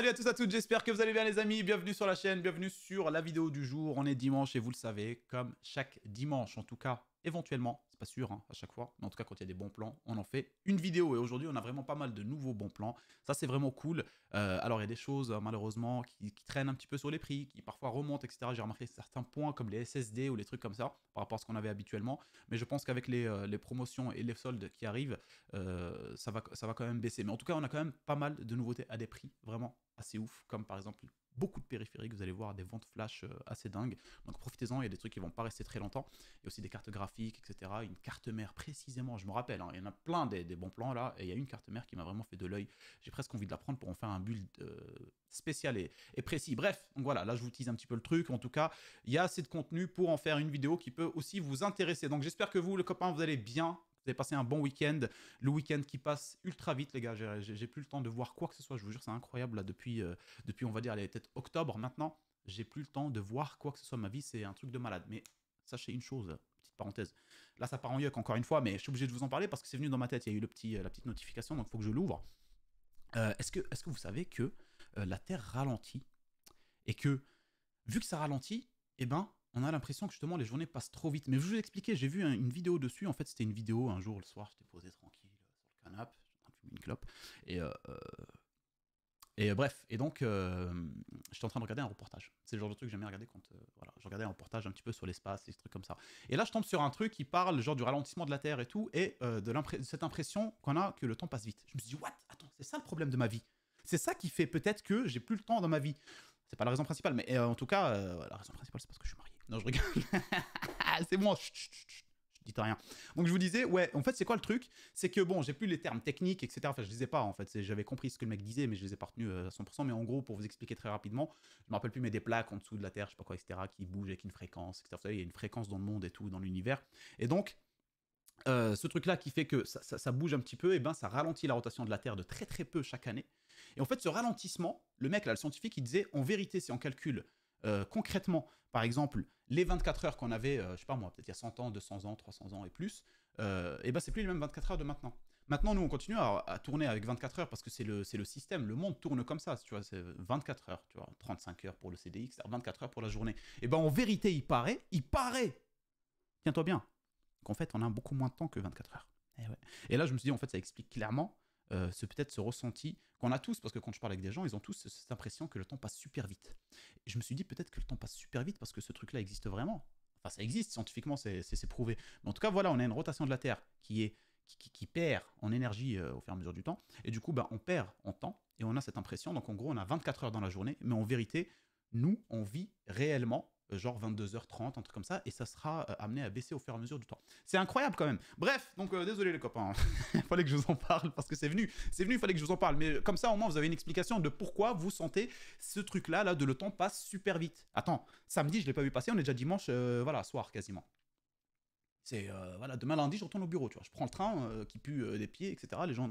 salut à tous à toutes, j'espère que vous allez bien les amis, bienvenue sur la chaîne, bienvenue sur la vidéo du jour, on est dimanche et vous le savez, comme chaque dimanche en tout cas, éventuellement, c'est pas sûr hein, à chaque fois, mais en tout cas quand il y a des bons plans, on en fait une vidéo. Et aujourd'hui, on a vraiment pas mal de nouveaux bons plans. Ça, c'est vraiment cool. Euh, alors, il y a des choses hein, malheureusement qui, traînent un petit peu sur les prix, qui parfois remontent, etc. J'ai remarqué certains points comme les SSD ou les trucs comme ça par rapport à ce qu'on avait habituellement. Mais je pense qu'avec les, euh, promotions et les soldes qui arrivent, euh, ça, va, ça va quand même baisser. Mais en tout cas, on a quand même pas mal de nouveautés à des prix vraiment assez ouf, comme par exemple beaucoup de périphériques, vous allez voir des ventes flash euh, assez dingues. Donc profitez-en, il y a des trucs qui ne vont pas rester très longtemps. Il y a aussi des cartes graphiques, etc. Une carte mère précisément, je me rappelle, hein, il y en a plein des, bons plans là, et il y a une carte mère qui m'a vraiment fait de l'œil. J'ai presque envie de la prendre pour en faire un build euh, spécial et, précis. Bref, donc voilà, là je vous tease un petit peu le truc. En tout cas, il y a assez de contenu pour en faire une vidéo qui peut aussi vous intéresser. Donc j'espère que vous, le copain, vous allez bien vous avez passé un bon week-end. Le week-end qui passe ultra vite, les gars. J'ai plus le temps de voir quoi que ce soit. Je vous jure, c'est incroyable là depuis, euh, depuis on va dire, peut-être octobre maintenant. J'ai plus le temps de voir quoi que ce soit. Ma vie, c'est un truc de malade. Mais sachez une chose, petite parenthèse. Là, ça part en yuck encore une fois, mais je suis obligé de vous en parler parce que c'est venu dans ma tête. Il y a eu le petit, euh, la petite notification, donc il faut que je l'ouvre. Euh, est-ce que, est que vous savez que la Terre ralentit et que vu que ça ralentit, eh ben, on a l'impression que justement les journées passent trop vite. Mais je vous expliquer, j'ai vu une vidéo dessus. En fait, c'était une vidéo un jour le soir, j'étais posé tranquille euh, sur le canapé, en train une clope. Et, euh, euh, et bref, et donc j'étais en train de regarder un reportage. C'est le genre de truc que j'aime regarder quand voilà, je regardais un reportage un petit peu sur l'espace, des trucs comme ça. Et là, je tombe sur un truc qui parle genre du ralentissement de la Terre et tout, et de, de cette impression qu'on a que le temps passe vite. Je me suis dit, what Attends, c'est ça le problème de ma vie. C'est ça qui fait peut-être que j'ai plus le temps dans ma vie. C'est pas la raison principale, mais en tout cas, la raison principale, c'est parce que je suis marié. Non, je regarde. c'est moi. Je dis rien. Donc je vous disais, ouais, en fait, c'est quoi le truc C'est que bon, j'ai plus les termes techniques, etc. Enfin, je les ai pas en fait. J'avais compris ce que le mec disait, mais je les ai pas retenus euh, à 100%. Mais en gros, pour vous expliquer très rapidement, je me rappelle plus, mais des plaques en dessous de la Terre, je sais pas quoi, etc., qui bougent avec une fréquence, etc. il y a une fréquence dans le monde et tout, dans l'univers. Et donc, euh, ce truc-là qui fait que ça, bouge un petit peu, et eh ben ça ralentit la rotation de la Terre de très très peu chaque année. Et en fait, ce ralentissement, le mec, là, le scientifique, il disait, en vérité, si on calcule euh, concrètement, par exemple, les 24 heures qu'on avait, je euh, je sais pas moi, peut-être il y a 100 ans, 200 ans, 300 ans et plus, euh, et ben c'est plus les mêmes 24 heures de maintenant. Maintenant, nous, on continue à, tourner avec 24 heures parce que c'est le, le système, le monde tourne comme ça, tu vois, c'est 24 heures, tu vois, 35 heures pour le CDX, 24 heures pour la journée. Et ben en vérité, il paraît, il paraît, tiens-toi bien, qu'en fait, on a beaucoup moins de temps que 24 heures. Et, eh et là, je me suis dit, en fait, ça explique clairement euh, peut-être ce ressenti qu'on a tous, parce que quand je parle avec des gens, ils ont tous cette impression que le temps passe super vite. Et je me suis dit peut-être que le temps passe super vite parce que ce truc-là existe vraiment. Enfin, ça existe scientifiquement, c'est prouvé. Mais en tout cas, voilà, on a une rotation de la Terre qui est qui, qui, perd en énergie euh, au fur et à mesure du temps, et du coup, ben on perd en temps et on a cette impression. Donc, en gros, on a 24 heures dans la journée, mais en vérité, nous, on vit réellement euh, genre 22h30, un truc comme ça, et ça sera euh, amené à baisser au fur et à mesure du temps. C'est incroyable quand même. Bref, donc euh, désolé les copains, il fallait que je vous en parle parce que c'est venu, c'est venu, il fallait que je vous en parle. Mais comme ça, au moins, vous avez une explication de pourquoi vous sentez ce truc-là, là, de le temps passe super vite. Attends, samedi, je l'ai pas vu passer, on est déjà dimanche, voilà, soir quasiment. C'est voilà, demain lundi, je retourne au bureau, tu vois. Je prends le train qui pue des pieds, etc. Les gens,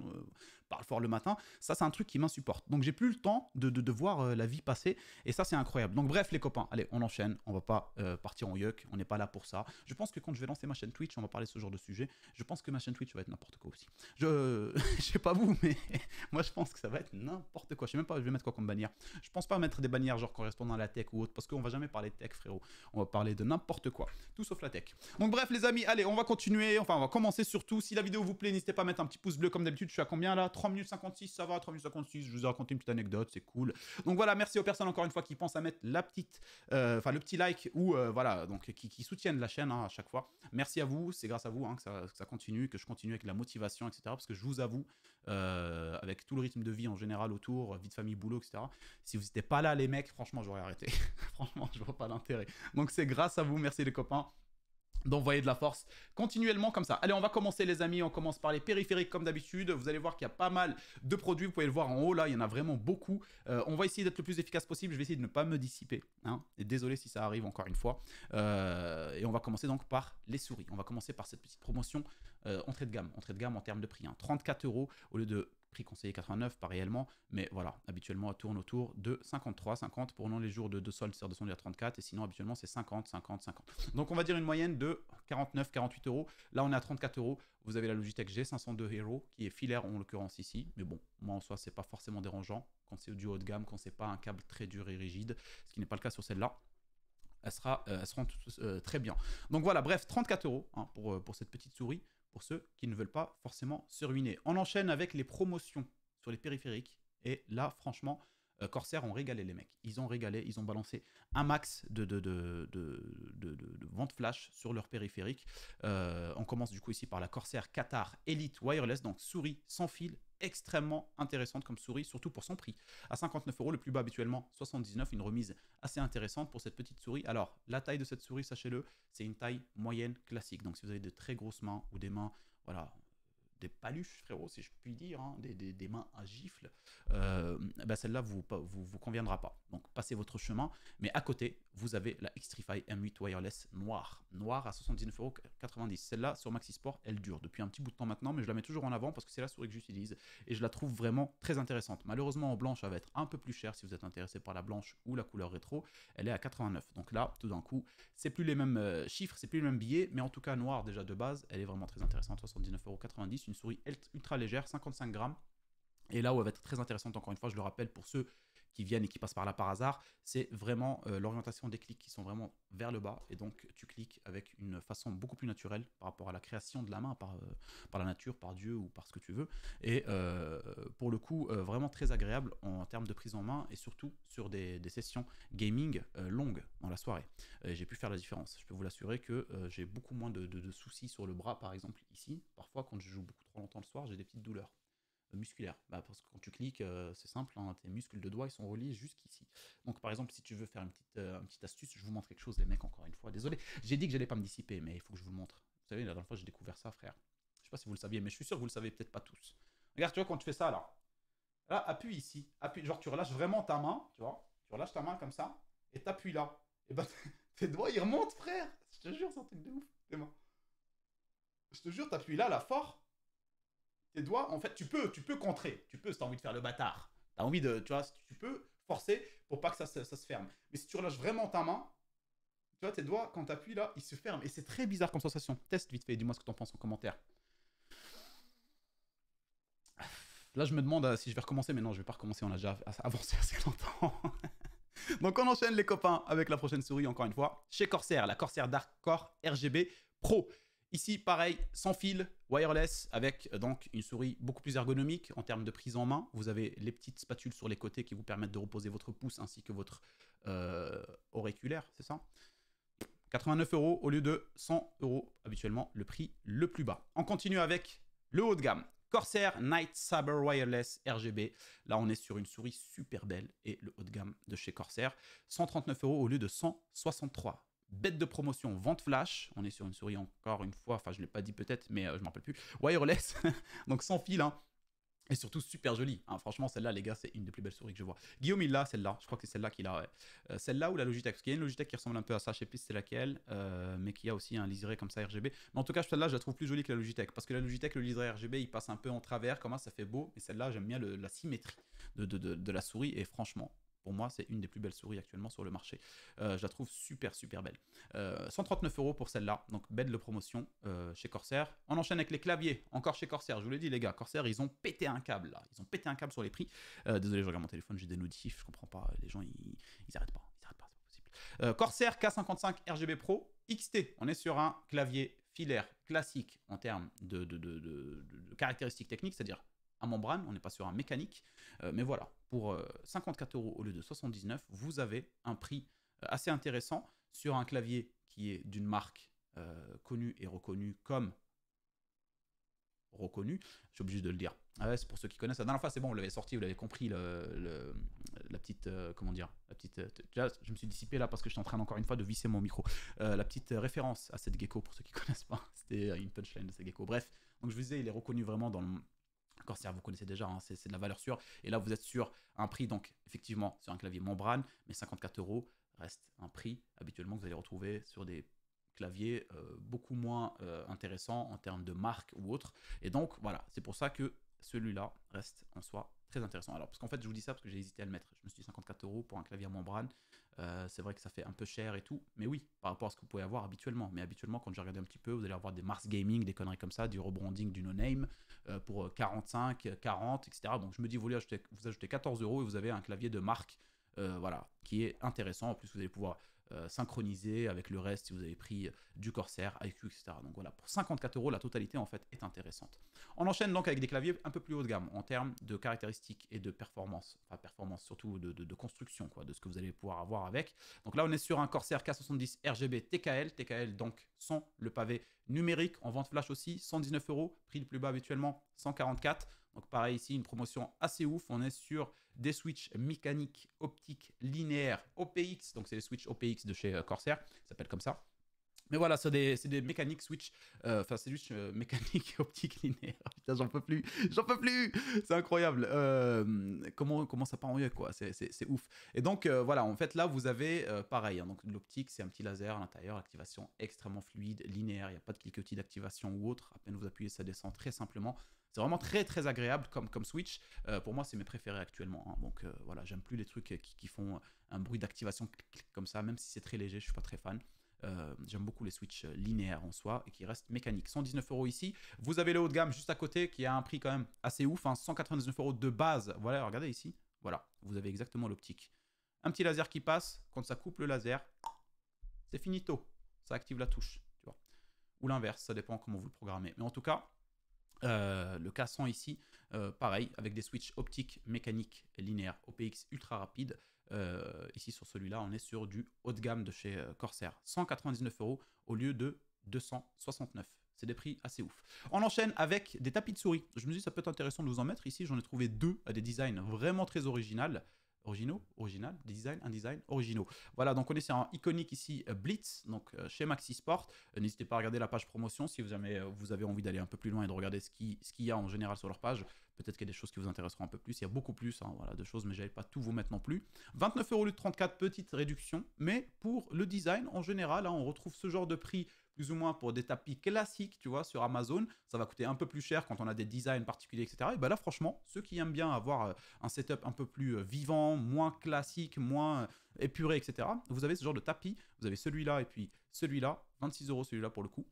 parle fort le matin. Ça, c'est un truc qui m'insupporte. Donc, j'ai plus le temps de, de, voir euh, la vie passer. Et ça, c'est incroyable. Donc, bref, les copains, allez, on enchaîne. On va pas euh, partir en yuck. On n'est pas là pour ça. Je pense que quand je vais lancer ma chaîne Twitch, on va parler de ce genre de sujet. Je pense que ma chaîne Twitch va être n'importe quoi aussi. Je... je sais pas vous, mais moi, je pense que ça va être n'importe quoi. Je sais même pas, je vais mettre quoi comme bannière. Je pense pas mettre des bannières genre correspondant à la tech ou autre parce qu'on va jamais parler de tech, frérot. On va parler de n'importe quoi. Tout sauf la tech. Donc, bref, les amis, allez, on va continuer. Enfin, on va commencer surtout. Si la vidéo vous plaît, n'hésitez pas à mettre un petit pouce bleu comme d'habitude. Je suis à combien là 3 minutes 56, ça va, 3 minutes 56, je vous ai raconté une petite anecdote, c'est cool. Donc voilà, merci aux personnes encore une fois qui pensent à mettre la petite, euh, enfin le petit like ou euh, voilà, donc qui, soutiennent la chaîne hein, à chaque fois. Merci à vous, c'est grâce à vous hein, que, ça, continue, que je continue avec la motivation, etc. Parce que je vous avoue, euh, avec tout le rythme de vie en général autour, vie de famille, boulot, etc. Si vous n'étiez pas là, les mecs, franchement, j'aurais arrêté. franchement, je vois pas l'intérêt. Donc c'est grâce à vous, merci les copains d'envoyer de la force continuellement comme ça. Allez, on va commencer les amis, on commence par les périphériques comme d'habitude. Vous allez voir qu'il y a pas mal de produits, vous pouvez le voir en haut là, il y en a vraiment beaucoup. Euh, on va essayer d'être le plus efficace possible, je vais essayer de ne pas me dissiper. Hein. Et désolé si ça arrive encore une fois. Euh, et on va commencer donc par les souris. On va commencer par cette petite promotion euh, entrée de gamme, entrée de gamme en termes de prix. 34 hein. euros au lieu de prix conseillé 89, pas réellement, mais voilà, habituellement, elle tourne autour de 53, 50. Pour non les jours de, de solde, c'est 234 34, et sinon, habituellement, c'est 50, 50, 50. Donc, on va dire une moyenne de 49, 48 euros. Là, on est à 34 euros. Vous avez la Logitech G502 Hero, qui est filaire en l'occurrence ici, mais bon, moi en soi, c'est pas forcément dérangeant quand c'est du haut de gamme, quand c'est pas un câble très dur et rigide, ce qui n'est pas le cas sur celle-là. Elle sera, euh, elle sera euh, très bien. Donc voilà, bref, 34 euros hein, pour, euh, pour cette petite souris pour ceux qui ne veulent pas forcément se ruiner. On enchaîne avec les promotions sur les périphériques. Et là, franchement, euh, Corsair ont régalé les mecs. Ils ont régalé, ils ont balancé un max de, de, ventes flash sur leurs périphériques. Euh, on commence du coup ici par la Corsair Qatar Elite Wireless, donc souris sans fil, extrêmement intéressante comme souris, surtout pour son prix. À 59 euros, le plus bas habituellement 79, une remise assez intéressante pour cette petite souris. Alors, la taille de cette souris, sachez-le, c'est une taille moyenne classique. Donc, si vous avez de très grosses mains ou des mains, voilà, des Aluche frérot, si je puis dire, hein, des, mains à gifle, euh, bah, celle-là vous, vous, conviendra pas. Donc passez votre chemin, mais à côté, vous avez la Xtrify M8 Wireless noire, noire à 79,90€. Celle-là, sur Maxi Sport, elle dure depuis un petit bout de temps maintenant, mais je la mets toujours en avant parce que c'est la souris que j'utilise et je la trouve vraiment très intéressante. Malheureusement, en blanche, elle va être un peu plus chère si vous êtes intéressé par la blanche ou la couleur rétro. Elle est à 89. Donc là, tout d'un coup, c'est plus les mêmes euh, chiffres, c'est plus les mêmes billets, mais en tout cas, noir déjà de base, elle est vraiment très intéressante. 79,90€, une souris ultra légère, 55 grammes. Et là où elle va être très intéressante, encore une fois, je le rappelle, pour ceux qui viennent et qui passent par là par hasard. C'est vraiment euh, l'orientation des clics qui sont vraiment vers le bas. Et donc, tu cliques avec une façon beaucoup plus naturelle par rapport à la création de la main, par, euh, par la nature, par Dieu ou par ce que tu veux. Et euh, pour le coup, vraiment très agréable en termes de prise en main et surtout sur des, sessions gaming longues dans la soirée. j'ai pu faire la différence. Je peux vous l'assurer que j'ai beaucoup moins de soucis sur le bras, par exemple, ici. Parfois, quand je joue beaucoup trop longtemps le soir, j'ai des petites douleurs musculaire. Bah, parce que quand tu cliques, euh, c'est simple, hein, tes muscles de doigts ils sont reliés jusqu'ici. Donc par exemple, si tu veux faire euh, une petite, astuce, je vous montre quelque chose, les mecs, encore une fois. Désolé, j'ai dit que j'allais pas me dissiper, mais il faut que je vous le montre. Vous savez, la dernière fois j'ai découvert ça, frère. Je sais pas si vous le saviez, mais je suis sûr que vous le savez peut-être pas tous. Regarde, tu vois, quand tu fais ça là, là, appuie ici. Appuie, genre tu relâches vraiment ta main, tu vois. Tu relâches ta main comme ça, et t'appuies là. Et bah tes doigts ils remontent, frère. Je te jure, c'est de ouf. Je te jure, t'appuies là, là, fort tes doigts, en fait, tu peux, tu peux contrer. Tu peux, si tu as envie de faire le bâtard. Tu envie de, tu vois, tu peux forcer pour pas que ça, se ferme. Mais si tu relâches vraiment ta main, tu vois, tes doigts, quand tu appuies là, ils se ferment. Et c'est très bizarre comme sensation. Teste vite fait, dis-moi ce que tu en penses en commentaire. Là, je me demande euh, si je vais recommencer, mais non, je vais pas recommencer, on a déjà avancé assez longtemps. Donc, on enchaîne les copains avec la prochaine souris, encore une fois, chez Corsair, la Corsair Dark Core RGB Pro. Ici, pareil, sans fil, wireless, avec euh, donc une souris beaucoup plus ergonomique en termes de prise en main. Vous avez les petites spatules sur les côtés qui vous permettent de reposer votre pouce ainsi que votre euh, auriculaire, c'est ça 89 euros au lieu de 100 euros habituellement, le prix le plus bas. On continue avec le haut de gamme. Corsair Night Saber Wireless RGB. Là, on est sur une souris super belle et le haut de gamme de chez Corsair. 139 euros au lieu de 163 bête de promotion, vente flash. On est sur une souris encore une fois, enfin je ne l'ai pas dit peut-être, mais euh, je ne m'en rappelle plus. Wireless, donc sans fil, hein. Et surtout super jolie. Hein. Franchement, celle-là, les gars, c'est une des plus belles souris que je vois. Guillaume, il l'a, celle-là. Je crois que c'est celle-là qu'il a. Euh, celle-là ou la Logitech Parce qu'il y a une Logitech qui ressemble un peu à ça, je sais c'est laquelle, euh, mais qui a aussi un liseré comme ça RGB. Mais en tout cas, celle-là, je la trouve plus jolie que la Logitech. Parce que la Logitech, le liseré RGB, il passe un peu en travers, comment ça, ça fait beau. Mais celle-là, j'aime bien la symétrie de, de, de, la souris. Et franchement, pour moi, c'est une des plus belles souris actuellement sur le marché. Euh, je la trouve super, super belle. 139 euh, euros pour celle-là, donc belle de promotion euh, chez Corsair. On enchaîne avec les claviers, encore chez Corsair. Je vous l'ai dit, les gars, Corsair, ils ont pété un câble Ils ont pété un câble sur les prix. désolé, je regarde mon téléphone, j'ai des notifs, je comprends pas. Les gens, ils, n'arrêtent pas. Ils pas, Corsair K55 RGB Pro XT. On est sur un clavier filaire classique en termes de, de caractéristiques techniques, c'est-à-dire membrane, on n'est pas sur un mécanique. Euh, mais voilà, pour 54 euh, euros au lieu de 79, vous avez un prix euh, assez intéressant sur un clavier qui est d'une marque connue et reconnue comme reconnue. j'ai obligé de le dire. Ah c'est pour ceux qui connaissent. La dernière fois, c'est bon, vous l'avez sorti, vous l'avez compris, le, la petite. comment dire la petite, Je me suis dissipé là parce que je suis en train encore une fois de visser mon micro. la petite référence à cette gecko, pour ceux qui connaissent pas, c'était une punchline de cette gecko. Bref, donc je vous disais, il est reconnu vraiment dans le Corsair, vous connaissez déjà, hein, c'est de la valeur sûre. Et là, vous êtes sur un prix, donc effectivement, sur un clavier membrane, mais 54 euros reste un prix habituellement que vous allez retrouver sur des claviers euh, beaucoup moins euh, intéressants en termes de marque ou autre. Et donc, voilà, c'est pour ça que celui-là reste en soi très intéressant. Alors, parce qu'en fait, je vous dis ça parce que j'ai hésité à le mettre. Je me suis dit 54 euros pour un clavier membrane. Euh, c'est vrai que ça fait un peu cher et tout, mais oui, par rapport à ce que vous pouvez avoir habituellement. Mais habituellement, quand j'ai regardé un petit peu, vous allez avoir des Mars Gaming, des conneries comme ça, du rebranding, du no-name euh, pour 45, 40, etc. Donc je me dis, vous, acheter vous ajoutez 14 euros et vous avez un clavier de marque, euh, voilà, qui est intéressant. En plus, vous allez pouvoir euh, synchronisé avec le reste si vous avez pris euh, du Corsair, IQ, etc. Donc voilà, pour 54 euros, la totalité en fait est intéressante. On enchaîne donc avec des claviers un peu plus haut de gamme en termes de caractéristiques et de performance, enfin performance surtout de, construction, quoi, de ce que vous allez pouvoir avoir avec. Donc là, on est sur un Corsair K70 RGB TKL, TKL donc sans le pavé numérique, en vente flash aussi, 119 euros, prix le plus bas habituellement, 144. Donc pareil ici, une promotion assez ouf. On est sur des switches mécaniques, optiques, linéaires, OPX. Donc c'est les switches OPX de chez euh, Corsair, ça s'appelle comme ça. Mais voilà, c'est des, des mécaniques switch, euh, enfin c'est juste euh, mécanique optique linéaire. Putain, j'en peux plus, j'en peux plus, c'est incroyable. comment, comment ça part en mieux quoi, c'est ouf. Et donc voilà, en fait là vous avez pareil, hein. donc l'optique c'est un petit laser à l'intérieur, activation extrêmement fluide, linéaire, il n'y a pas de cliquetis d'activation ou autre, à peine vous appuyez ça descend très simplement. C'est vraiment très très agréable comme, comme Switch. Euh, pour moi, c'est mes préférés actuellement. Hein. Donc euh, voilà, j'aime plus les trucs euh, qui, font un bruit d'activation comme ça, même si c'est très léger, je suis pas très fan. j'aime beaucoup les Switch linéaires en soi et qui restent mécaniques. 119 euros ici. Vous avez le haut de gamme juste à côté qui a un prix quand même assez ouf, 199 hein. euros de base. Voilà, regardez ici. Voilà, vous avez exactement l'optique. Un petit laser qui passe. Quand ça coupe le laser, c'est finito. Ça active la touche, Ou l'inverse, ça dépend comment vous le programmez. Mais en tout cas, euh, le cas 100 ici, euh, pareil, avec des switches optiques, mécaniques, linéaires, OPX ultra rapide. Euh, ici sur celui-là, on est sur du haut de gamme de chez Corsair. 199 euros au lieu de 269. C'est des prix assez ouf. On enchaîne avec des tapis de souris. Je me dis ça peut être intéressant de vous en mettre. Ici, j'en ai trouvé deux à des designs vraiment très originales originaux, original, design, un design, originaux. Voilà, donc on est sur un iconique ici, euh, Blitz, donc euh, chez Maxi Sport. Euh, n'hésitez pas à regarder la page promotion si vous avez, vous avez envie d'aller un peu plus loin et de regarder ce qu'il ce y a en général sur leur page. Peut-être qu'il y a des choses qui vous intéresseront un peu plus. Il y a beaucoup plus hein, voilà, de choses, mais n'allais pas tout vous mettre non plus. 29 euros 34, petite réduction. Mais pour le design, en général, hein, on retrouve ce genre de prix plus ou moins pour des tapis classiques, tu vois, sur Amazon. Ça va coûter un peu plus cher quand on a des designs particuliers, etc. Et ben là, franchement, ceux qui aiment bien avoir euh, un setup un peu plus euh, vivant, moins classique, moins euh, épuré, etc. Vous avez ce genre de tapis. Vous avez celui-là et puis celui-là. 26 euros celui-là pour le coup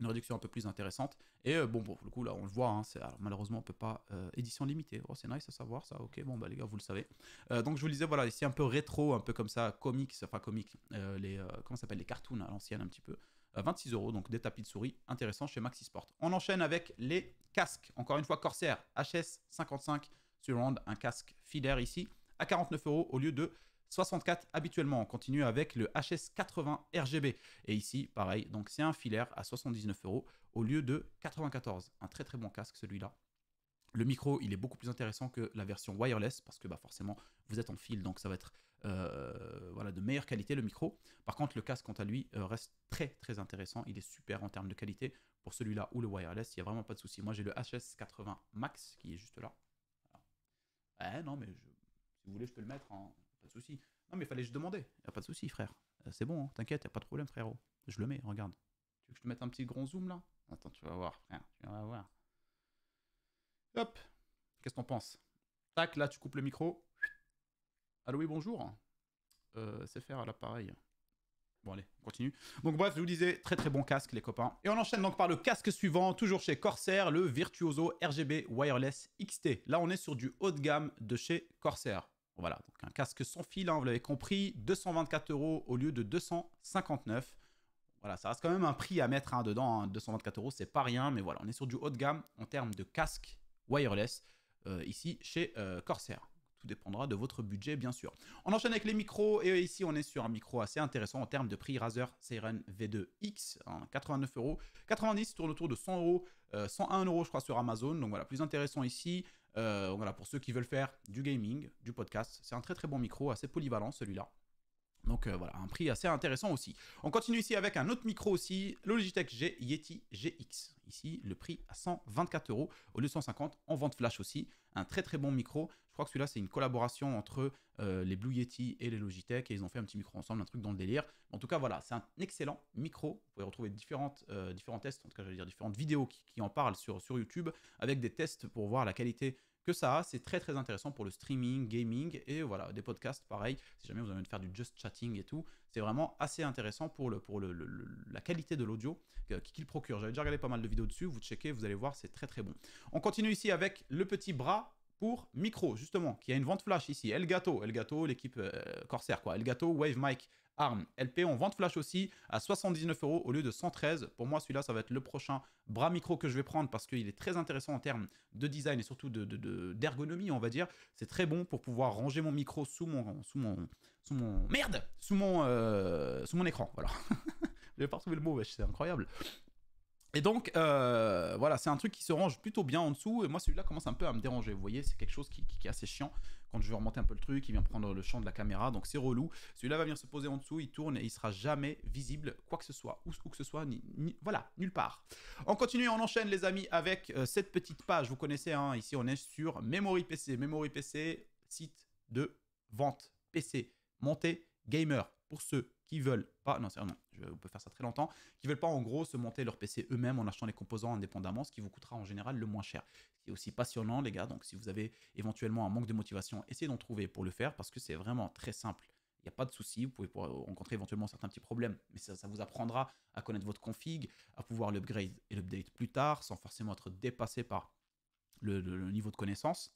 une réduction un peu plus intéressante. Et bon, pour le coup, là, on le voit, hein, malheureusement, on peut pas... édition limitée, oh, c'est nice à savoir, ça, ok, bon, bah les gars, vous le savez. donc, je vous disais, voilà, ici, un peu rétro, un peu comme ça, comics, enfin, comics, les... comment ça s'appelle Les cartoons à l'ancienne, un petit peu. 26 euh, euros, donc des tapis de souris intéressants chez Maxi Sport. On enchaîne avec les casques. Encore une fois, Corsair HS55 Surround, un casque filaire ici, à 49 euros au lieu de 64 habituellement. On continue avec le HS80 RGB. Et ici, pareil, donc c'est un filaire à 79 euros au lieu de 94. Un très très bon casque celui-là. Le micro, il est beaucoup plus intéressant que la version wireless parce que bah, forcément, vous êtes en fil, donc ça va être euh, voilà, de meilleure qualité le micro. Par contre, le casque, quant à lui, euh, reste très très intéressant. Il est super en termes de qualité. Pour celui-là ou le wireless, il n'y a vraiment pas de souci. Moi, j'ai le HS80 Max qui est juste là. Eh, non, mais si vous voulez, je peux le mettre en. Pas de souci. Non, mais il fallait juste demander Il Il a pas de souci, frère. Euh, c'est bon, hein. t'inquiète, il a pas de problème, frérot. Je le mets, regarde. Tu veux que je te mette un petit grand zoom là Attends, tu vas voir, Tu vas voir. Hop Qu'est-ce qu'on pense penses Tac, là, tu coupes le micro. Allô, oui, bonjour. Euh, c'est faire à l'appareil. Bon allez, on continue. Donc bref, je vous disais, très très bon casque les copains. Et on enchaîne donc par le casque suivant, toujours chez Corsair, le Virtuoso RGB Wireless XT. Là on est sur du haut de gamme de chez Corsair. Voilà, donc un casque sans fil, hein, vous l'avez compris, 224 euros au lieu de 259. Voilà, ça reste quand même un prix à mettre un hein, dedans, 224 hein. euros, c'est pas rien, mais voilà, on est sur du haut de gamme en termes de casque wireless euh, ici chez euh, Corsair. Tout dépendra de votre budget, bien sûr. On enchaîne avec les micros. Et ici, on est sur un micro assez intéressant en termes de prix Razer Siren V2X. 89 euros. 90 tourne autour de 100 euros. 101 euh, euros, je crois, sur Amazon. Donc voilà, plus intéressant ici. Euh, voilà, pour ceux qui veulent faire du gaming, du podcast, c'est un très très bon micro, assez polyvalent celui-là. Donc euh, voilà, un prix assez intéressant aussi. On continue ici avec un autre micro aussi, le Logitech G Yeti GX. Ici, le prix à 124 euros au 250 de en vente flash aussi. Un très très bon micro crois que celui-là, c'est une collaboration entre euh, les Blue Yeti et les Logitech. Et ils ont fait un petit micro ensemble, un truc dans le délire. En tout cas, voilà, c'est un excellent micro. Vous pouvez retrouver différentes, euh, différents tests, en tout cas, j'allais dire différentes vidéos qui, en parlent sur, sur YouTube avec des tests pour voir la qualité que ça a. C'est très très intéressant pour le streaming, gaming et voilà, des podcasts pareil. Si jamais vous avez envie de faire du just chatting et tout, c'est vraiment assez intéressant pour, le, pour le, la qualité de l'audio qu'il procure. J'avais déjà regardé pas mal de vidéos dessus, vous checkez, vous allez voir, c'est très très bon. On continue ici avec le petit bras pour Micro, justement, qui a une vente flash ici. Elgato, Elgato, l'équipe euh, Corsair, quoi. Elgato, Wave Mic, ARM, LP on vente flash aussi à 79 euros au lieu de 113. Pour moi, celui-là, ça va être le prochain bras micro que je vais prendre parce qu'il est très intéressant en termes de design et surtout de, d'ergonomie on va dire. C'est très bon pour pouvoir ranger mon micro sous mon. Sous mon, mon merde Sous mon, euh, sous mon écran, voilà. je pas trouvé le mot, c'est incroyable. Et donc, euh, voilà, c'est un truc qui se range plutôt bien en dessous. Et moi, celui-là commence un peu à me déranger. Vous voyez, c'est quelque chose qui, est assez chiant. Quand je vais remonter un peu le truc, il vient prendre le champ de la caméra. Donc, c'est relou. Celui-là va venir se poser en dessous. Il tourne et il sera jamais visible, quoi que ce soit, où, que ce soit. Ni, voilà, nulle part. On continue, on enchaîne, les amis, avec euh, cette petite page. Vous connaissez, hein, ici, on est sur Memory PC. Memory PC, site de vente PC, montée gamer. Pour ceux qui veulent pas, non, c'est sérieusement, ah je, peux faire ça très longtemps, qui veulent pas en gros se monter leur PC eux-mêmes en achetant les composants indépendamment, ce qui vous coûtera en général le moins cher. C'est aussi passionnant, les gars. Donc, si vous avez éventuellement un manque de motivation, essayez d'en trouver pour le faire parce que c'est vraiment très simple. Il n'y a pas de souci, vous pouvez rencontrer éventuellement certains petits problèmes, mais ça, vous apprendra à connaître votre config, à pouvoir l'upgrade et l'update plus tard sans forcément être dépassé par le, niveau de connaissance.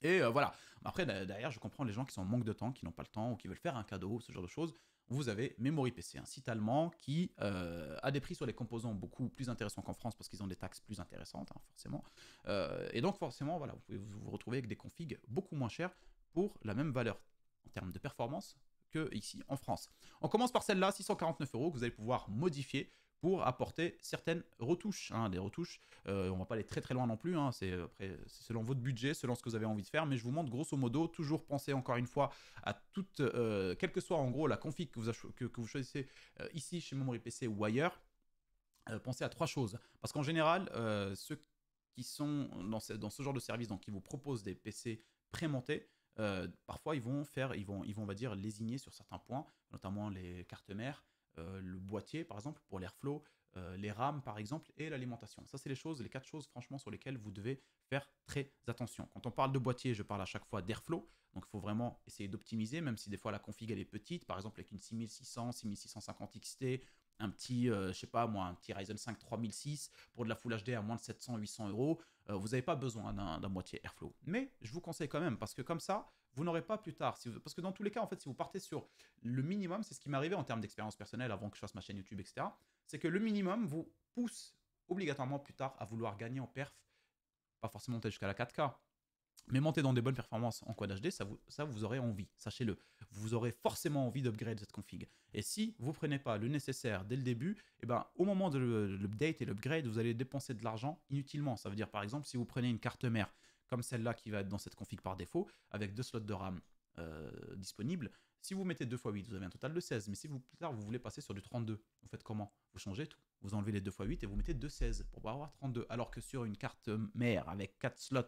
Et euh, voilà. Après, derrière, je comprends les gens qui sont en manque de temps, qui n'ont pas le temps ou qui veulent faire un cadeau, ce genre de choses vous avez Memory PC, un site allemand qui euh, a des prix sur les composants beaucoup plus intéressants qu'en France parce qu'ils ont des taxes plus intéressantes, hein, forcément. Euh, et donc, forcément, voilà, vous pouvez vous retrouver avec des configs beaucoup moins chères pour la même valeur en termes de performance que ici en France. On commence par celle-là, 649 euros, que vous allez pouvoir modifier pour apporter certaines retouches. Hein, des retouches, euh, on va pas aller très très loin non plus, hein, euh, c'est selon votre budget, selon ce que vous avez envie de faire, mais je vous montre grosso modo, toujours penser encore une fois à toute, euh, quelle que soit en gros la config que vous, que, que vous choisissez euh, ici chez Memory PC ou ailleurs, pensez à trois choses. Parce qu'en général, ceux qui sont dans ce, dans ce, genre de service, donc qui vous proposent des PC prémontés, parfois ils vont faire, ils vont, ils vont, on va dire, lésigner sur certains points, notamment les cartes mères, euh, le boîtier par exemple pour l'airflow, euh, les rames par exemple et l'alimentation. Ça c'est les choses, les quatre choses franchement sur lesquelles vous devez faire très attention. Quand on parle de boîtier, je parle à chaque fois d'airflow, donc il faut vraiment essayer d'optimiser même si des fois la config elle est petite, par exemple avec une 6600, 6650 XT, un petit, euh, je sais pas moi, un petit Ryzen 5 3006 pour de la Full HD à moins de 700, 800 euros, vous n'avez pas besoin d'un boîtier Airflow. Mais je vous conseille quand même parce que comme ça, vous n'aurez pas plus tard. Si Parce que dans tous les cas, en fait, si vous partez sur le minimum, c'est ce qui m'est arrivé en termes d'expérience personnelle avant que je fasse ma chaîne YouTube, etc. C'est que le minimum vous pousse obligatoirement plus tard à vouloir gagner en perf. Pas forcément monter jusqu'à la 4K, mais monter dans des bonnes performances en Quad HD, ça vous, ça vous aurez envie, sachez-le. Vous aurez forcément envie d'upgrade cette config. Et si vous prenez pas le nécessaire dès le début, et eh ben, au moment de l'update et l'upgrade, vous allez dépenser de l'argent inutilement. Ça veut dire par exemple si vous prenez une carte mère comme celle-là qui va être dans cette config par défaut, avec deux slots de RAM euh, disponibles. Si vous mettez 2 x 8, vous avez un total de 16, mais si vous, plus tard vous voulez passer sur du 32, vous faites comment Vous changez tout. Vous enlevez les deux fois 8 et vous mettez 2 16 pour avoir 32, alors que sur une carte mère avec quatre slots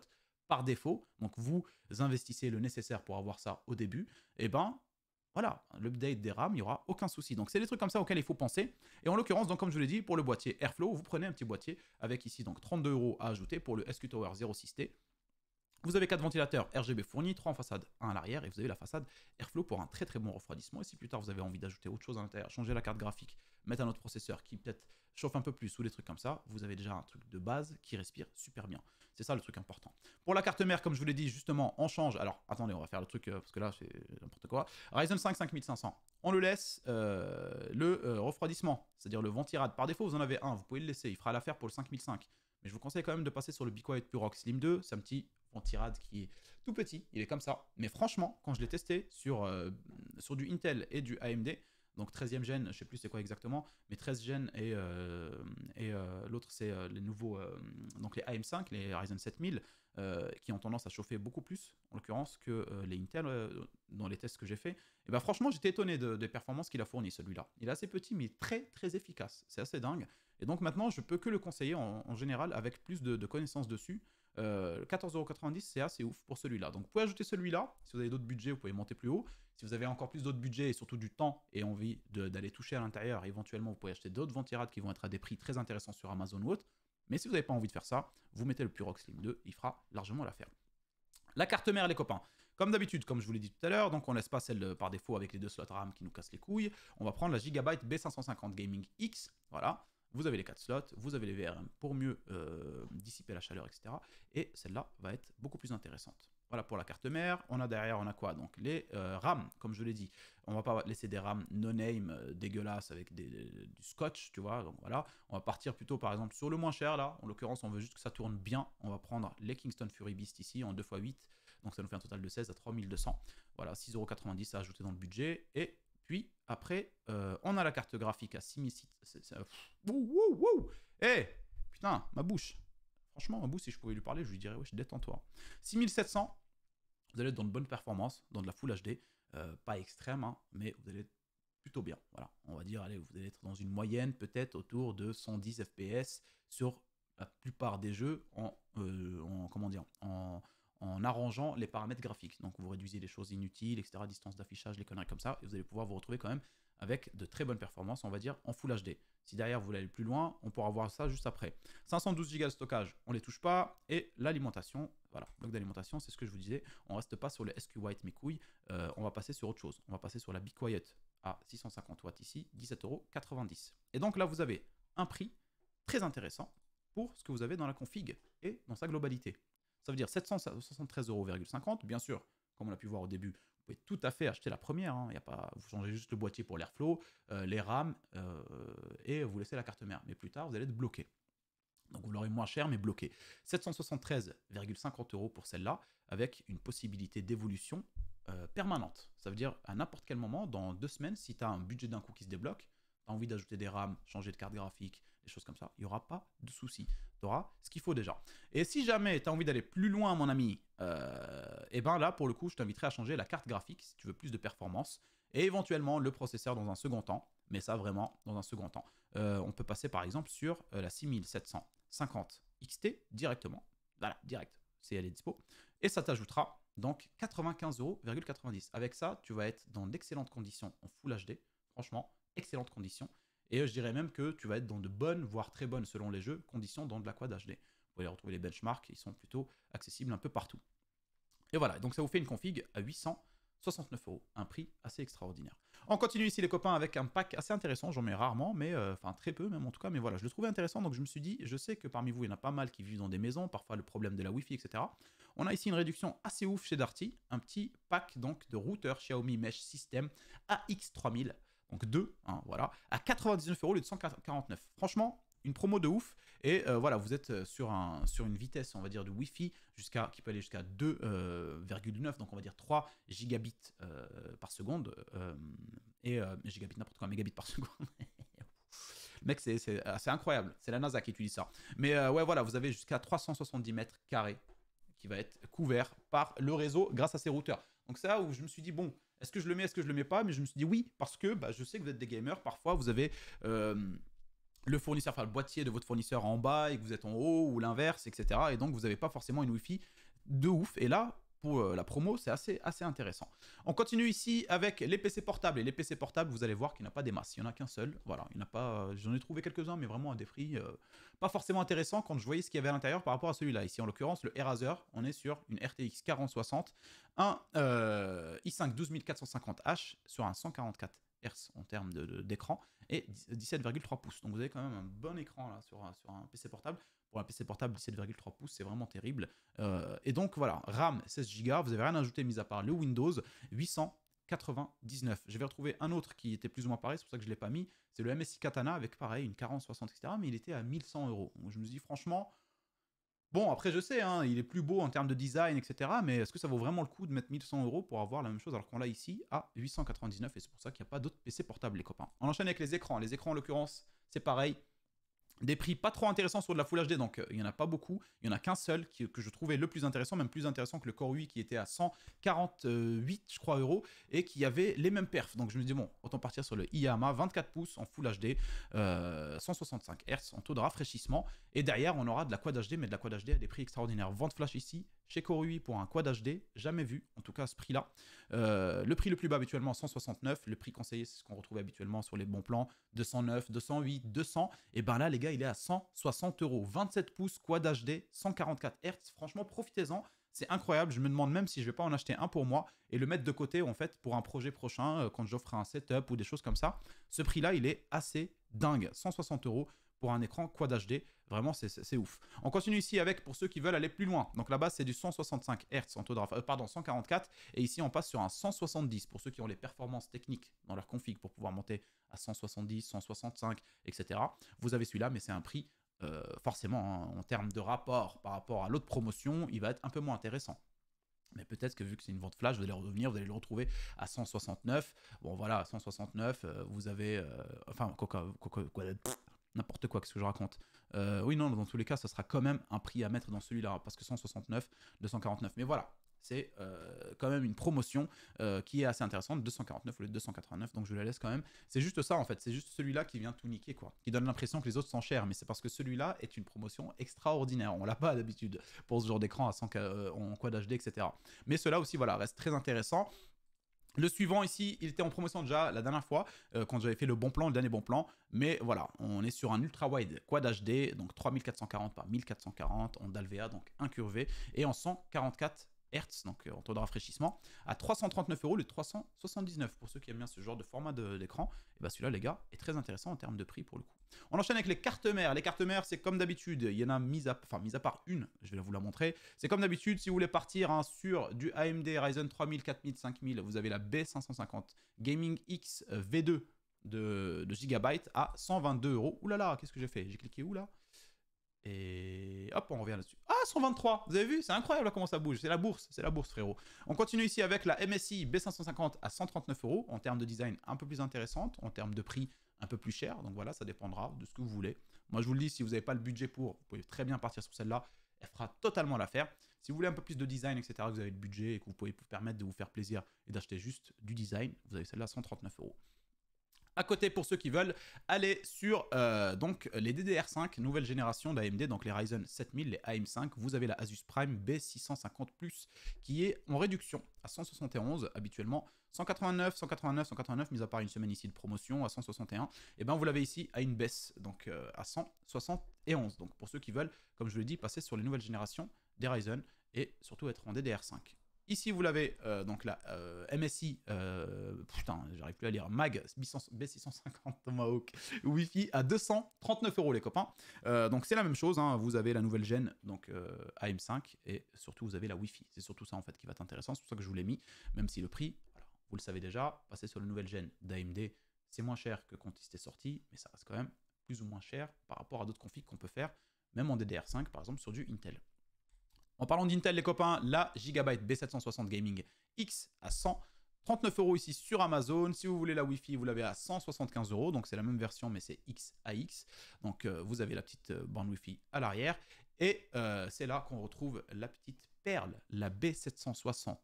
par défaut, donc vous investissez le nécessaire pour avoir ça au début, et eh ben voilà, l'update des RAM, il n'y aura aucun souci. Donc c'est des trucs comme ça auxquels il faut penser. Et en l'occurrence, donc comme je vous l'ai dit, pour le boîtier Airflow, vous prenez un petit boîtier avec ici donc 32 euros à ajouter pour le SQ Tower 06T. Vous avez quatre ventilateurs RGB fournis, trois en façade, un à l'arrière, et vous avez la façade Airflow pour un très très bon refroidissement. Et si plus tard vous avez envie d'ajouter autre chose à l'intérieur, changer la carte graphique, mettre un autre processeur qui peut-être chauffe un peu plus ou des trucs comme ça, vous avez déjà un truc de base qui respire super bien. C'est ça le truc important. Pour la carte mère, comme je vous l'ai dit, justement, on change. Alors attendez, on va faire le truc euh, parce que là c'est n'importe quoi. Ryzen 5 5500, on le laisse. Euh, le euh, refroidissement, c'est-à-dire le ventirad, par défaut vous en avez un, vous pouvez le laisser, il fera l'affaire pour le 5005. Mais je vous conseille quand même de passer sur le Be Quiet Purox Slim 2, c'est un petit en tirade qui est tout petit, il est comme ça. Mais franchement, quand je l'ai testé sur, euh, sur du Intel et du AMD, donc 13e gen, je sais plus c'est quoi exactement, mais 13 gen et, euh, et euh, l'autre c'est les nouveaux, donc les AM5, les Ryzen 7000, qui ont tendance à chauffer beaucoup plus, en l'occurrence, que les Intel dans les tests que j'ai fait. Et ben franchement, j'étais étonné de, des performances qu'il a fourni celui-là. Il est assez petit, mais très très efficace. C'est assez dingue. Et donc maintenant, je peux que le conseiller en, général avec plus de, de connaissances dessus. Euh, 14,90€, c'est assez ouf pour celui-là. Donc vous pouvez ajouter celui-là. Si vous avez d'autres budgets, vous pouvez monter plus haut. Si vous avez encore plus d'autres budgets et surtout du temps et envie d'aller toucher à l'intérieur, éventuellement vous pouvez acheter d'autres ventirades qui vont être à des prix très intéressants sur Amazon ou autre. Mais si vous n'avez pas envie de faire ça, vous mettez le Purox Slim 2, il fera largement l'affaire. La carte mère, les copains. Comme d'habitude, comme je vous l'ai dit tout à l'heure, donc on laisse pas celle par défaut avec les deux slots RAM qui nous cassent les couilles. On va prendre la Gigabyte B550 Gaming X, voilà. Vous avez les 4 slots, vous avez les VRM pour mieux euh, dissiper la chaleur, etc. Et celle-là va être beaucoup plus intéressante. Voilà pour la carte mère. On a derrière, on a quoi Donc les rames euh, RAM, comme je l'ai dit. On va pas laisser des RAM no-name euh, dégueulasses avec du scotch, tu vois. Donc voilà, on va partir plutôt par exemple sur le moins cher là. En l'occurrence, on veut juste que ça tourne bien. On va prendre les Kingston Fury Beast ici en 2x8. Donc ça nous fait un total de 16 à 3200. Voilà, 6,90€ à ajouter dans le budget. Et puis après, euh, on a la carte graphique à 6000 sites Eh Putain, ma bouche Franchement, ma bouche, si je pouvais lui parler, je lui dirais, Ouais, je détends-toi. 6700, vous allez être dans de bonnes performances, dans de la Full HD. Euh, pas extrême, hein, mais vous allez être plutôt bien. Voilà, on va dire, allez, vous allez être dans une moyenne peut-être autour de 110 FPS sur la plupart des jeux en, euh, en comment dire, en en arrangeant les paramètres graphiques. Donc vous réduisez les choses inutiles, etc., distance d'affichage, les conneries comme ça, et vous allez pouvoir vous retrouver quand même avec de très bonnes performances, on va dire, en Full HD. Si derrière vous voulez aller plus loin, on pourra voir ça juste après. 512 Go de stockage, on ne les touche pas, et l'alimentation, voilà, donc d'alimentation, c'est ce que je vous disais, on reste pas sur le SQ White mes couilles, euh, on va passer sur autre chose, on va passer sur la big Quiet à 650 watts ici, 17,90€. Et donc là vous avez un prix très intéressant pour ce que vous avez dans la config et dans sa globalité. Ça veut dire 773,50 euros. Bien sûr, comme on a pu voir au début, vous pouvez tout à fait acheter la première. il hein. y a pas, vous changez juste le boîtier pour l'airflow, euh, les RAM euh, et vous laissez la carte mère. Mais plus tard, vous allez être bloqué. Donc vous l'aurez moins cher, mais bloqué. 773,50 euros pour celle-là, avec une possibilité d'évolution euh, permanente. Ça veut dire à n'importe quel moment, dans deux semaines, si tu as un budget d'un coup qui se débloque, tu as envie d'ajouter des rames changer de carte graphique, des choses comme ça, il n'y aura pas de souci. Tu auras ce qu'il faut déjà. Et si jamais tu as envie d'aller plus loin, mon ami, euh, et eh ben là, pour le coup, je t'inviterai à changer la carte graphique si tu veux plus de performance et éventuellement le processeur dans un second temps. Mais ça, vraiment, dans un second temps. Euh, on peut passer par exemple sur euh, la 6750 XT directement. Voilà, direct. C'est elle est dispo. Et ça t'ajoutera donc 95,90€. Avec ça, tu vas être dans d'excellentes conditions en Full HD. Franchement, excellentes conditions. Et euh, je dirais même que tu vas être dans de bonnes, voire très bonnes selon les jeux, conditions dans de la quad HD. Vous allez retrouver les benchmarks, ils sont plutôt accessibles un peu partout. Et voilà, donc ça vous fait une config à 869 euros, un prix assez extraordinaire. On continue ici les copains avec un pack assez intéressant, j'en mets rarement, mais euh, enfin très peu même en tout cas, mais voilà, je le trouvais intéressant, donc je me suis dit, je sais que parmi vous, il y en a pas mal qui vivent dans des maisons, parfois le problème de la Wi-Fi, etc. On a ici une réduction assez ouf chez Darty, un petit pack donc de routeur Xiaomi Mesh System AX3000 donc 2, hein, voilà, à 99 euros au lieu 149. Franchement, une promo de ouf. Et euh, voilà, vous êtes euh, sur, un, sur une vitesse, on va dire, de wifi jusqu'à, qui peut aller jusqu'à 2,9, euh, donc on va dire 3 gigabits par seconde. et gigabits, n'importe quoi, mégabits par seconde. Mec, ah, c'est incroyable. C'est la NASA qui utilise ça. Mais ouais, voilà, vous avez jusqu'à 370 mètres carrés qui va être couvert par le réseau grâce à ces routeurs. Donc ça où je me suis dit, bon, est-ce que je le mets, est-ce que je le mets pas Mais je me suis dit oui, parce que bah, je sais que vous êtes des gamers, parfois vous avez euh, le fournisseur, enfin le boîtier de votre fournisseur en bas et que vous êtes en haut ou l'inverse, etc. Et donc vous n'avez pas forcément une Wi-Fi de ouf. Et là, euh, la promo, c'est assez, assez intéressant. On continue ici avec les PC portables. Et les PC portables, vous allez voir qu'il n'y a pas des masses, il n'y en a qu'un seul. Voilà, il n'y a pas. Euh, j'en ai trouvé quelques-uns, mais vraiment à des prix euh, pas forcément intéressant quand je voyais ce qu'il y avait à l'intérieur par rapport à celui-là. Ici, en l'occurrence, le Eraser, on est sur une RTX 4060, un i5 12450H sur un 144 Hz en termes d'écran de, et 17,3 pouces. Donc vous avez quand même un bon écran là sur, sur un PC portable un PC portable 17,3 pouces, c'est vraiment terrible. Euh, et donc voilà, RAM 16 Go, vous avez rien ajouté mis à part le Windows 899 Je vais retrouver un autre qui était plus ou moins pareil, c'est pour ça que je ne l'ai pas mis. C'est le MSI Katana avec pareil, une 40-60, etc. Mais il était à 1100 euros. je me dis franchement, bon, après je sais, hein, il est plus beau en termes de design, etc. Mais est-ce que ça vaut vraiment le coup de mettre 1100 euros pour avoir la même chose alors qu'on l'a ici à 899 Et c'est pour ça qu'il n'y a pas d'autres PC portables, les copains. On enchaîne avec les écrans. Les écrans, en l'occurrence, c'est pareil. Des prix pas trop intéressants sur de la Full HD, donc euh, il n'y en a pas beaucoup. Il n'y en a qu'un seul que je trouvais le plus intéressant, même plus intéressant que le Core 8 qui était à 148, je crois, euros, et qui avait les mêmes perfs. Donc je me dis, bon, autant partir sur le IAMA 24 pouces en Full HD, 165 Hz en taux de rafraîchissement. Et derrière, on aura de la Quad HD, mais de la Quad HD à des prix extraordinaires. Vente flash ici, chez Corui pour un Quad HD, jamais vu, en tout cas ce prix-là. Euh, le prix le plus bas habituellement 169, le prix conseillé c'est ce qu'on retrouve habituellement sur les bons plans, 209, 208, 200, et ben là les gars il est à 160 euros, 27 pouces Quad HD, 144 Hz, franchement profitez-en. C'est incroyable, je me demande même si je vais pas en acheter un pour moi et le mettre de côté en fait pour un projet prochain euh, quand j'offre un setup ou des choses comme ça. Ce prix-là, il est assez dingue, 160 euros pour un écran Quad HD. Vraiment, c'est ouf. On continue ici avec, pour ceux qui veulent aller plus loin. Donc là-bas, c'est du 165 Hz en taux de euh, pardon, 144. Et ici, on passe sur un 170 pour ceux qui ont les performances techniques dans leur config pour pouvoir monter à 170, 165, etc. Vous avez celui-là, mais c'est un prix, euh, forcément, hein, en termes de rapport par rapport à l'autre promotion, il va être un peu moins intéressant. Mais peut-être que vu que c'est une vente flash, vous allez le revenir, vous allez le retrouver à 169. Bon voilà, à 169, euh, vous avez... enfin, quoi n'importe quoi, ce que je raconte euh, Oui, non, dans tous les cas, ça sera quand même un prix à mettre dans celui-là, hein, parce que 169, 249. Mais voilà, c'est euh, quand même une promotion euh, qui est assez intéressante, 249 au lieu de 289, donc je la laisse quand même. C'est juste ça en fait, c'est juste celui-là qui vient tout niquer quoi, qui donne l'impression que les autres sont chers, mais c'est parce que celui-là est une promotion extraordinaire, on l'a pas d'habitude pour ce genre d'écran à 100 en quad HD, etc. Mais cela aussi voilà reste très intéressant, le suivant ici, il était en promotion déjà la dernière fois, euh, quand j'avais fait le bon plan, le dernier bon plan. Mais voilà, on est sur un ultra wide quad HD, donc 3440 par 1440 en d'alvéa donc incurvé, et en 144 Hertz donc en taux de rafraîchissement, à 339 euros le 379. Pour ceux qui aiment bien ce genre de format d'écran, et eh bien celui-là, les gars, est très intéressant en termes de prix pour le coup. On enchaîne avec les cartes mères. Les cartes mères, c'est comme d'habitude, il y en a mise à, enfin, mise à part une, je vais vous la montrer. C'est comme d'habitude, si vous voulez partir hein, sur du AMD Ryzen 3000, 4000, 5000, vous avez la B550 Gaming X euh, V2 de, de Gigabyte à 122 euros. Ouh là là, qu'est-ce que j'ai fait J'ai cliqué où là et hop, on revient là-dessus. Ah, 123, vous avez vu C'est incroyable comment ça bouge. C'est la bourse, c'est la bourse, frérot. On continue ici avec la MSI B550 à 139 euros. En termes de design, un peu plus intéressante. En termes de prix, un peu plus cher. Donc voilà, ça dépendra de ce que vous voulez. Moi, je vous le dis, si vous n'avez pas le budget pour, vous pouvez très bien partir sur celle-là. Elle fera totalement l'affaire. Si vous voulez un peu plus de design, etc., que vous avez le budget et que vous pouvez vous permettre de vous faire plaisir et d'acheter juste du design, vous avez celle-là à 139 euros à côté, pour ceux qui veulent, aller sur euh, donc les DDR5, nouvelle génération d'AMD, donc les Ryzen 7000, les AM5. Vous avez la Asus Prime B650+, plus qui est en réduction à 171, habituellement 189, 189, 189, mis à part une semaine ici de promotion à 161. Et eh ben vous l'avez ici à une baisse, donc euh, à 171. Donc pour ceux qui veulent, comme je le dis, passer sur les nouvelles générations des Ryzen et surtout être en DDR5. Ici, vous l'avez, euh, donc la euh, MSI, euh, putain, j'arrive plus à lire, MAG B650 Tomahawk Wi-Fi à 239 euros, les copains. donc, c'est la même chose, hein. vous avez la nouvelle gène, donc AM5, et surtout, vous avez la Wi-Fi. C'est surtout ça, en fait, qui va être intéressant. C'est pour ça que je vous l'ai mis, même si le prix, vous le savez déjà, passer sur la nouvelle gène d'AMD, c'est moins cher que quand il était sorti, mais ça reste quand même plus ou moins cher par rapport à d'autres configs qu'on peut faire, même en DDR5, par exemple, sur du Intel. En parlant d'Intel, les copains, la Gigabyte B760 Gaming X à 139 euros ici sur Amazon. Si vous voulez la Wi-Fi, vous l'avez à 175 euros. Donc c'est la même version, mais c'est XAX. Donc euh, vous avez la petite euh, bande Wi-Fi à l'arrière. Et euh, c'est là qu'on retrouve la petite perle, la B760MA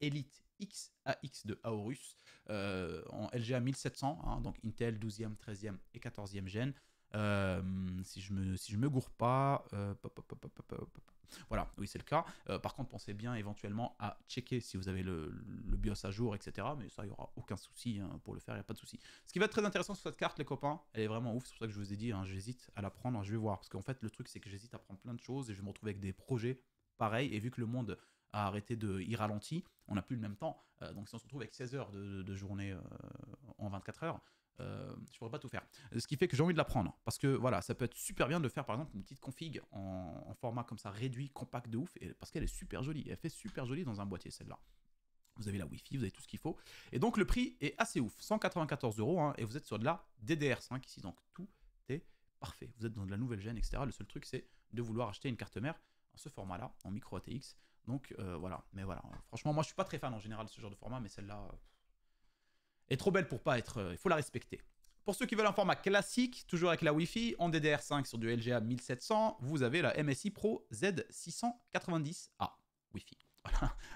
Elite XAX de Aorus en LGA 1700. Hein. donc Intel 12e, 13e et 14e gen. Euh, si je me si je me gourre pas, euh, voilà, oui c'est le cas. Euh, par contre, pensez bien éventuellement à checker si vous avez le, BIOS à jour, etc. Mais ça, il y aura aucun souci hein, pour le faire, il n'y a pas de souci. Ce qui va être très intéressant sur cette carte, les copains, elle est vraiment ouf. C'est pour ça que je vous ai dit, hein, j'hésite à la prendre, hein, je vais voir, parce qu'en fait le truc c'est que j'hésite à prendre plein de choses et je me retrouve avec des projets pareils. Et vu que le monde a arrêté de y ralentir, on n'a plus le même temps. donc si on se retrouve avec 16 heures de, de journée en 24 heures, euh, je pourrais pas tout faire. Euh, ce qui fait que j'ai envie de la prendre Parce que voilà, ça peut être super bien de faire par exemple une petite config en, format comme ça réduit, compact de ouf, et, parce qu'elle est super jolie. Elle fait super jolie dans un boîtier celle-là. Vous avez la wifi vous avez tout ce qu'il faut. Et donc le prix est assez ouf, 194 euros, hein, et vous êtes sur de la DDR5 ici. Donc tout est parfait. Vous êtes dans de la nouvelle gêne, etc. Le seul truc, c'est de vouloir acheter une carte mère en ce format-là, en micro ATX. Donc euh, voilà, mais voilà. Franchement, moi je suis pas très fan en général de ce genre de format, mais celle-là. Euh, est trop belle pour pas être... Euh, il faut la respecter. Pour ceux qui veulent un format classique, toujours avec la Wi-Fi, en DDR5 sur du LGA 1700, vous avez la MSI Pro Z690A Wi-Fi.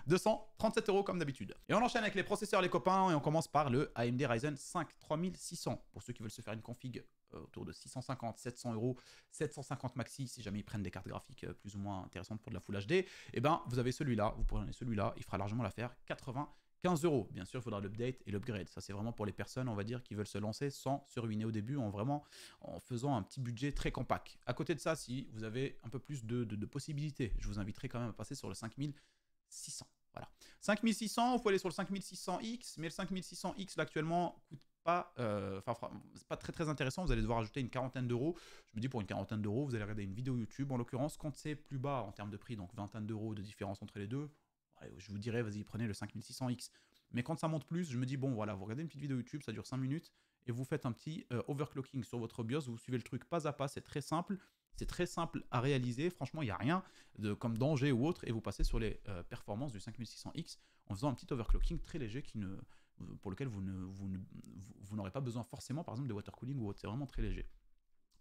237 euros comme d'habitude. Et on enchaîne avec les processeurs, les copains, et on commence par le AMD Ryzen 5 3600. Pour ceux qui veulent se faire une config euh, autour de 650, 700 euros, 750 maxi, si jamais ils prennent des cartes graphiques euh, plus ou moins intéressantes pour de la Full HD, et eh ben vous avez celui-là, vous prenez celui-là, il fera largement l'affaire, 80 15 euros. Bien sûr, il faudra l'update et l'upgrade. Ça, c'est vraiment pour les personnes, on va dire, qui veulent se lancer sans se ruiner au début, en vraiment en faisant un petit budget très compact. À côté de ça, si vous avez un peu plus de, possibilités, je vous inviterai quand même à passer sur le 5600. Voilà. 5600, il faut aller sur le 5600X, mais le 5600X, là, actuellement, coûte pas, euh, enfin euh, pas très très intéressant, vous allez devoir ajouter une quarantaine d'euros. Je me dis pour une quarantaine d'euros, vous allez regarder une vidéo YouTube, en l'occurrence, quand c'est plus bas en termes de prix, donc vingtaine d'euros de différence entre les deux, je vous dirais, vas-y, prenez le 5600X. Mais quand ça monte plus, je me dis, bon, voilà, vous regardez une petite vidéo YouTube, ça dure 5 minutes, et vous faites un petit euh, overclocking sur votre BIOS, vous suivez le truc pas à pas, c'est très simple. C'est très simple à réaliser, franchement, il n'y a rien de, comme danger ou autre, et vous passez sur les euh, performances du 5600X en faisant un petit overclocking très léger qui ne, pour lequel vous n'aurez pas besoin forcément, par exemple, de water cooling ou autre, c'est vraiment très léger.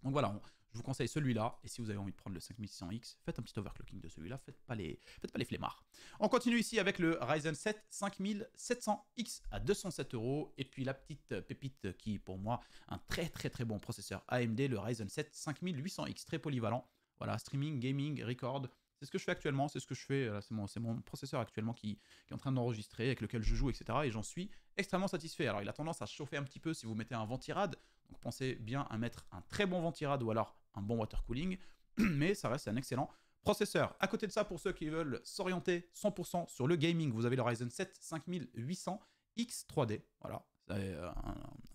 Donc voilà, je vous conseille celui-là. Et si vous avez envie de prendre le 5600X, faites un petit overclocking de celui-là. Faites pas les, faites pas les flemmards. On continue ici avec le Ryzen 7 5700X à 207 euros. Et puis la petite pépite qui est pour moi un très très très bon processeur AMD, le Ryzen 7 5800X, très polyvalent. Voilà, streaming, gaming, record. C'est ce que je fais actuellement, c'est ce que je fais, c'est mon, processeur actuellement qui, qui est en train d'enregistrer, avec lequel je joue, etc. Et j'en suis extrêmement satisfait. Alors il a tendance à chauffer un petit peu si vous mettez un ventirad, donc pensez bien à mettre un très bon ventirad ou alors un bon water cooling, mais ça reste un excellent processeur. À côté de ça, pour ceux qui veulent s'orienter 100% sur le gaming, vous avez le Ryzen 7 5800X 3D. Voilà, c'est euh,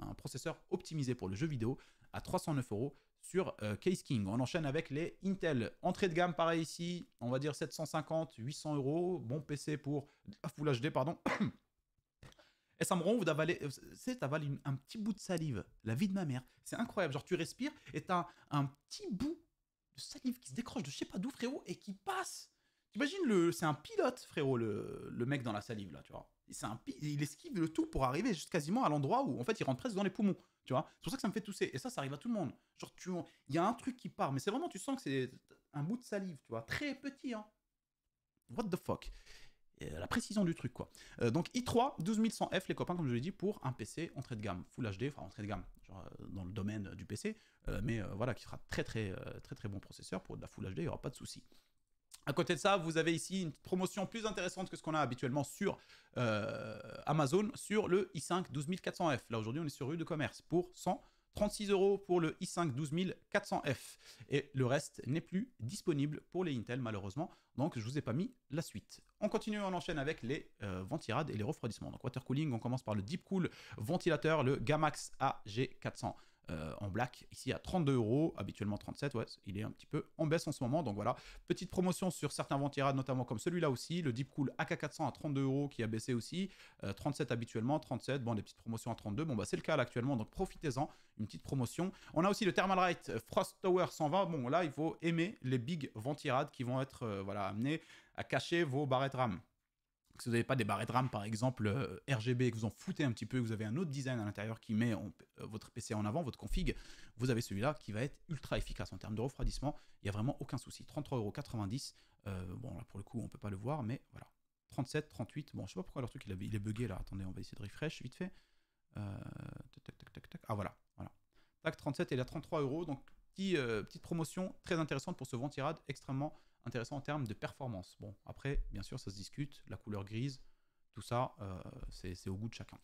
un, processeur optimisé pour le jeu vidéo à 309 euros sur euh, Case King. On enchaîne avec les Intel. Entrée de gamme, pareil ici, on va dire 750, 800 euros. Bon PC pour ah, Full HD, pardon. Et ça me rend ouf d'avaler. Euh, tu sais, t'avales un petit bout de salive. La vie de ma mère. C'est incroyable. Genre, tu respires et t'as un petit bout de salive qui se décroche de je sais pas d'où, frérot, et qui passe. T'imagines, le... c'est un pilote, frérot, le... mec dans la salive, là, tu vois. C'est un Il esquive le tout pour arriver juste quasiment à l'endroit où, en fait, il rentre presque dans les poumons. Tu vois C'est pour ça que ça me fait tousser. Et ça, ça arrive à tout le monde. Genre, tu il y a un truc qui part, mais c'est vraiment, tu sens que c'est un bout de salive, tu vois. Très petit, hein. What the fuck euh, la précision du truc quoi. Euh, donc i3 12100F les copains comme je vous l'ai dit pour un PC entrée de gamme, Full HD, enfin entrée de gamme, euh, dans le domaine du PC, mais voilà qui sera très très très très bon processeur pour de la Full HD, il n'y aura pas de souci. À côté de ça, vous avez ici une promotion plus intéressante que ce qu'on a habituellement sur Amazon sur le i5 12400F. Là aujourd'hui, on est sur rue de commerce pour 136 euros pour le i5 12400F et le reste n'est plus disponible pour les Intel malheureusement. Donc je vous ai pas mis la suite. On continue, on enchaîne avec les euh, ventirades et les refroidissements. Donc water cooling, on commence par le deep cool ventilateur, le Gamax AG400. Euh, en black, ici à 32 euros, habituellement 37, ouais, il est un petit peu en baisse en ce moment, donc voilà. Petite promotion sur certains ventirades, notamment comme celui-là aussi, le Deep Cool AK400 à 32 euros qui a baissé aussi, 37 euh, habituellement, 37, bon, des petites promotions à 32, bon, bah c'est le cas actuellement, donc profitez-en, une petite promotion. On a aussi le Thermalright euh, Frost Tower 120, bon, là, il faut aimer les big ventirades qui vont être, voilà, amenés à cacher vos barrettes RAM si vous n'avez pas des barrettes RAM par exemple euh, RGB que vous en foutez un petit peu, que vous avez un autre design à l'intérieur qui met euh, votre PC en avant, votre config, vous avez celui-là qui va être ultra efficace en termes de refroidissement. Il n'y a vraiment aucun souci. 33,90€. Euh, bon, là pour le coup, on ne peut pas le voir, mais voilà. 37, 38. Bon, je sais pas pourquoi leur truc il, il est bugué là. Attendez, on va essayer de refresh vite fait. ah voilà, voilà. Tac, 37 et là 33 euros. Donc, petit, petite promotion très intéressante pour ce ventirad extrêmement intéressant en termes de performance. Bon, après, bien sûr, ça se discute, la couleur grise, tout ça, euh, c'est au goût de chacun.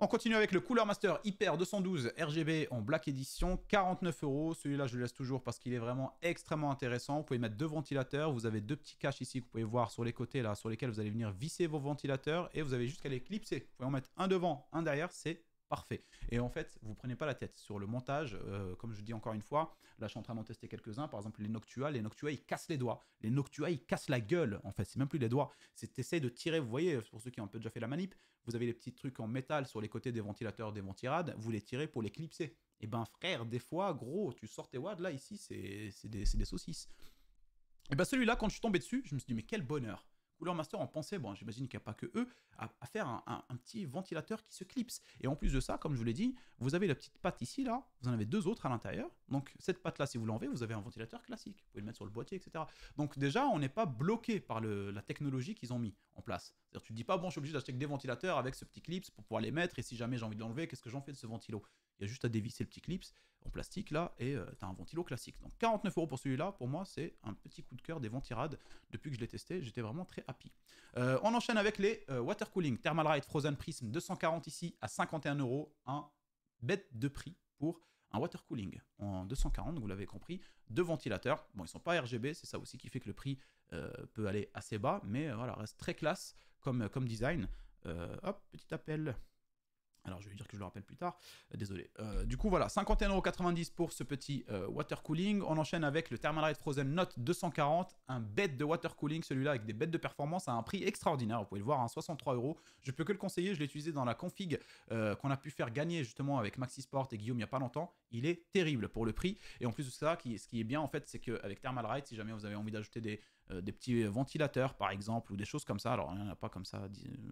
On continue avec le Cooler Master Hyper 212 RGB en Black Edition, 49 euros. Celui-là, je le laisse toujours parce qu'il est vraiment extrêmement intéressant. Vous pouvez mettre deux ventilateurs. Vous avez deux petits caches ici que vous pouvez voir sur les côtés, là, sur lesquels vous allez venir visser vos ventilateurs. Et vous avez jusqu'à qu'à les clipser. Vous pouvez en mettre un devant, un derrière. C'est parfait. Et en fait, vous prenez pas la tête sur le montage. Euh, comme je dis encore une fois, là, je suis en train d'en tester quelques-uns. Par exemple, les Noctua, les Noctua, ils cassent les doigts. Les Noctua, ils cassent la gueule. En fait, c'est même plus les doigts. C'est essayer de tirer. Vous voyez, pour ceux qui ont un peu déjà fait la manip, vous avez les petits trucs en métal sur les côtés des ventilateurs, des ventirades. Vous les tirez pour les clipser. Et eh ben, frère, des fois, gros, tu sors tes wads là, ici, c'est des, des saucisses. Et eh ben, celui-là, quand je suis tombé dessus, je me suis dit, mais quel bonheur! Cooler Master en pensait, bon, j'imagine qu'il n'y a pas que eux, à, faire un, petit ventilateur qui se clipse. Et en plus de ça, comme je vous l'ai dit, vous avez la petite patte ici, là, vous en avez deux autres à l'intérieur. Donc cette patte-là, si vous l'enlevez, vous avez un ventilateur classique. Vous pouvez le mettre sur le boîtier, etc. Donc déjà, on n'est pas bloqué par la technologie qu'ils ont mis en place. C'est-à-dire, tu ne dis pas, bon, je suis obligé d'acheter des ventilateurs avec ce petit clipse pour pouvoir les mettre, et si jamais j'ai envie de l'enlever, qu'est-ce que j'en fais de ce ventilo il y a juste à dévisser le petit clips en plastique là et euh, tu as un ventilo classique. Donc 49 euros pour celui-là, pour moi c'est un petit coup de cœur des ventirades. Depuis que je l'ai testé, j'étais vraiment très happy. Euh, on enchaîne avec les euh, water cooling Thermal Ride Frozen Prism 240 ici à 51 euros, un bête de prix pour un water cooling en 240, vous l'avez compris, deux ventilateurs. Bon, ils sont pas RGB, c'est ça aussi qui fait que le prix peut aller assez bas, mais voilà, reste très classe comme, comme design. hop, petit appel. Alors je vais dire que je le rappelle plus tard, euh, désolé. Euh, du coup voilà, 51,90€ pour ce petit euh, water cooling. On enchaîne avec le Thermalright Frozen Note 240, un bête de water cooling, celui-là avec des bêtes de performance à un prix extraordinaire. Vous pouvez le voir, à hein, 63€. Je peux que le conseiller, je l'ai utilisé dans la config qu'on a pu faire gagner justement avec Maxi Sport et Guillaume il n'y a pas longtemps il est terrible pour le prix. Et en plus de ça, ce qui est bien en fait, c'est qu'avec Thermal Ride, si jamais vous avez envie d'ajouter des, euh, petits euh, ventilateurs par exemple, ou des choses comme ça, alors il n'y en a pas comme ça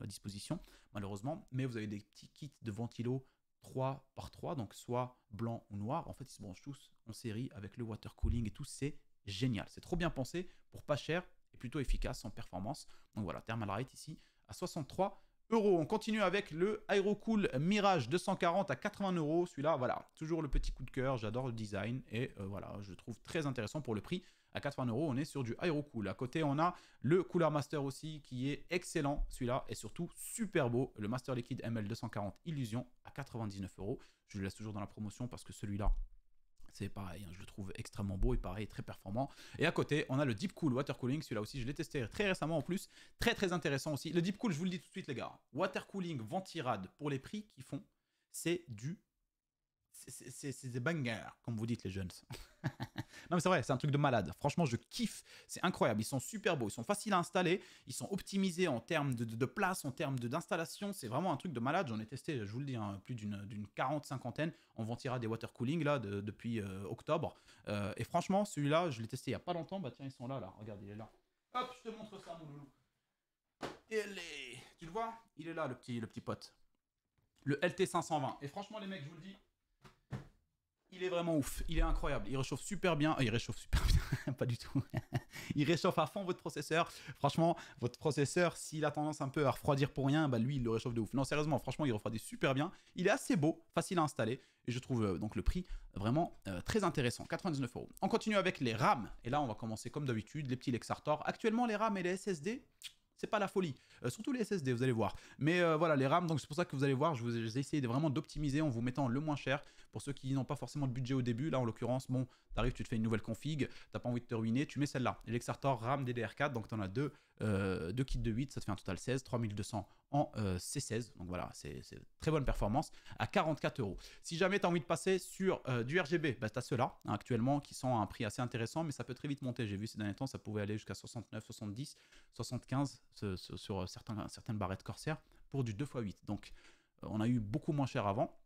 à disposition malheureusement, mais vous avez des petits kits de ventilo 3 par 3, donc soit blanc ou noir. En fait, ils se branchent tous en série avec le water cooling et tout, c'est génial. C'est trop bien pensé pour pas cher et plutôt efficace en performance. Donc voilà, ThermalRite ici à 63 on continue avec le Aerocool Mirage 240 à 80 euros. Celui-là, voilà, toujours le petit coup de cœur. J'adore le design et euh, voilà, je trouve très intéressant pour le prix. À 80 euros, on est sur du Aerocool. À côté, on a le Cooler Master aussi qui est excellent. Celui-là est surtout super beau. Le Master Liquid ML 240 Illusion à 99 euros. Je le laisse toujours dans la promotion parce que celui-là, c'est pareil, hein, je le trouve extrêmement beau et pareil, très performant. Et à côté, on a le Deep Cool Water Cooling. Celui-là aussi, je l'ai testé très récemment en plus. Très, très intéressant aussi. Le Deep Cool, je vous le dis tout de suite, les gars. Hein. Water Cooling Ventirade, pour les prix qu'ils font, c'est du c'est des bangers, comme vous dites les jeunes. Non mais c'est vrai, c'est un truc de malade. Franchement, je kiffe. C'est incroyable. Ils sont super beaux, ils sont faciles à installer, ils sont optimisés en termes de, place, en termes d'installation. C'est vraiment un truc de malade. J'en ai testé, je vous le dis, hein, plus d'une 40 cinquantaine. On ventira des water cooling là depuis euh, octobre. Euh, et franchement, celui-là, je l'ai testé il n'y a pas longtemps. Bah tiens, ils sont là, là. Regarde, il est là. Hop, je te montre ça, mon loulou. Est... Tu le vois Il est là, le petit, le petit pote. Le LT520. Et franchement, les mecs, je vous le dis, il est vraiment ouf, il est incroyable, il réchauffe super bien, oh, il réchauffe super bien, pas du tout. il réchauffe à fond votre processeur. Franchement, votre processeur, s'il a tendance un peu à refroidir pour rien, bah lui, il le réchauffe de ouf. Non, sérieusement, franchement, il refroidit super bien. Il est assez beau, facile à installer et je trouve euh, donc le prix vraiment euh, très intéressant, 99 euros. On continue avec les RAM et là, on va commencer comme d'habitude, les petits Lexartor. Actuellement, les RAM et les SSD, c'est pas la folie. Euh, surtout les SSD, vous allez voir. Mais euh, voilà, les RAM, donc c'est pour ça que vous allez voir, je vous ai essayé de, vraiment d'optimiser en vous mettant le moins cher. Pour ceux qui n'ont pas forcément de budget au début, là en l'occurrence, bon, t'arrives, tu te fais une nouvelle config, t'as pas envie de te ruiner, tu mets celle-là. L'Exartor RAM DDR4, donc t'en as deux euh, 2 kits de 8, ça te fait un total 16, 3200 en euh, C16. Donc voilà, c'est très bonne performance à 44 euros. Si jamais tu as envie de passer sur euh, du RGB, bah, tu as ceux-là hein, actuellement qui sont à un prix assez intéressant, mais ça peut très vite monter. J'ai vu ces derniers temps, ça pouvait aller jusqu'à 69, 70, 75 sur euh, certains, certaines barrettes Corsair pour du 2x8. Donc on a eu beaucoup moins cher avant.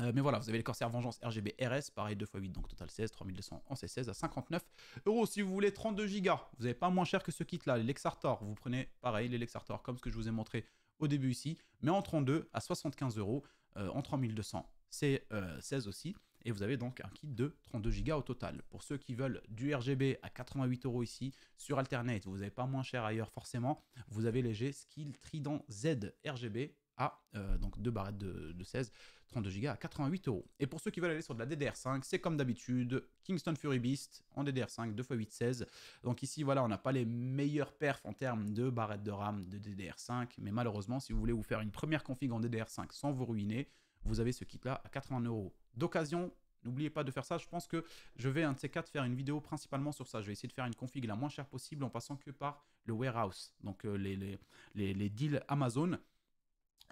Euh, mais voilà, vous avez les Corsair Vengeance RGB RS, pareil 2x8, donc total 16, 3200 en C16 à 59 euros. Si vous voulez 32 gigas, vous n'avez pas moins cher que ce kit-là, les Lexartor, vous prenez pareil les Lexartor, comme ce que je vous ai montré au début ici, mais en 32 à 75 euros, euh, en 3200 c'est 16 aussi. Et vous avez donc un kit de 32 gigas au total. Pour ceux qui veulent du RGB à 88 euros ici, sur Alternate, vous n'avez pas moins cher ailleurs forcément. Vous avez g Skill Trident Z RGB à euh, donc deux barrettes de, de 16 32 Go à 88 euros. Et pour ceux qui veulent aller sur de la DDR5, c'est comme d'habitude, Kingston Fury Beast en DDR5 2x8 16. Donc ici, voilà, on n'a pas les meilleurs perfs en termes de barrettes de RAM de DDR5, mais malheureusement, si vous voulez vous faire une première config en DDR5 sans vous ruiner, vous avez ce kit-là à 80 euros. D'occasion, N'oubliez pas de faire ça, je pense que je vais un de ces quatre faire une vidéo principalement sur ça. Je vais essayer de faire une config la moins chère possible en passant que par le warehouse, donc euh, les, les, les deals Amazon.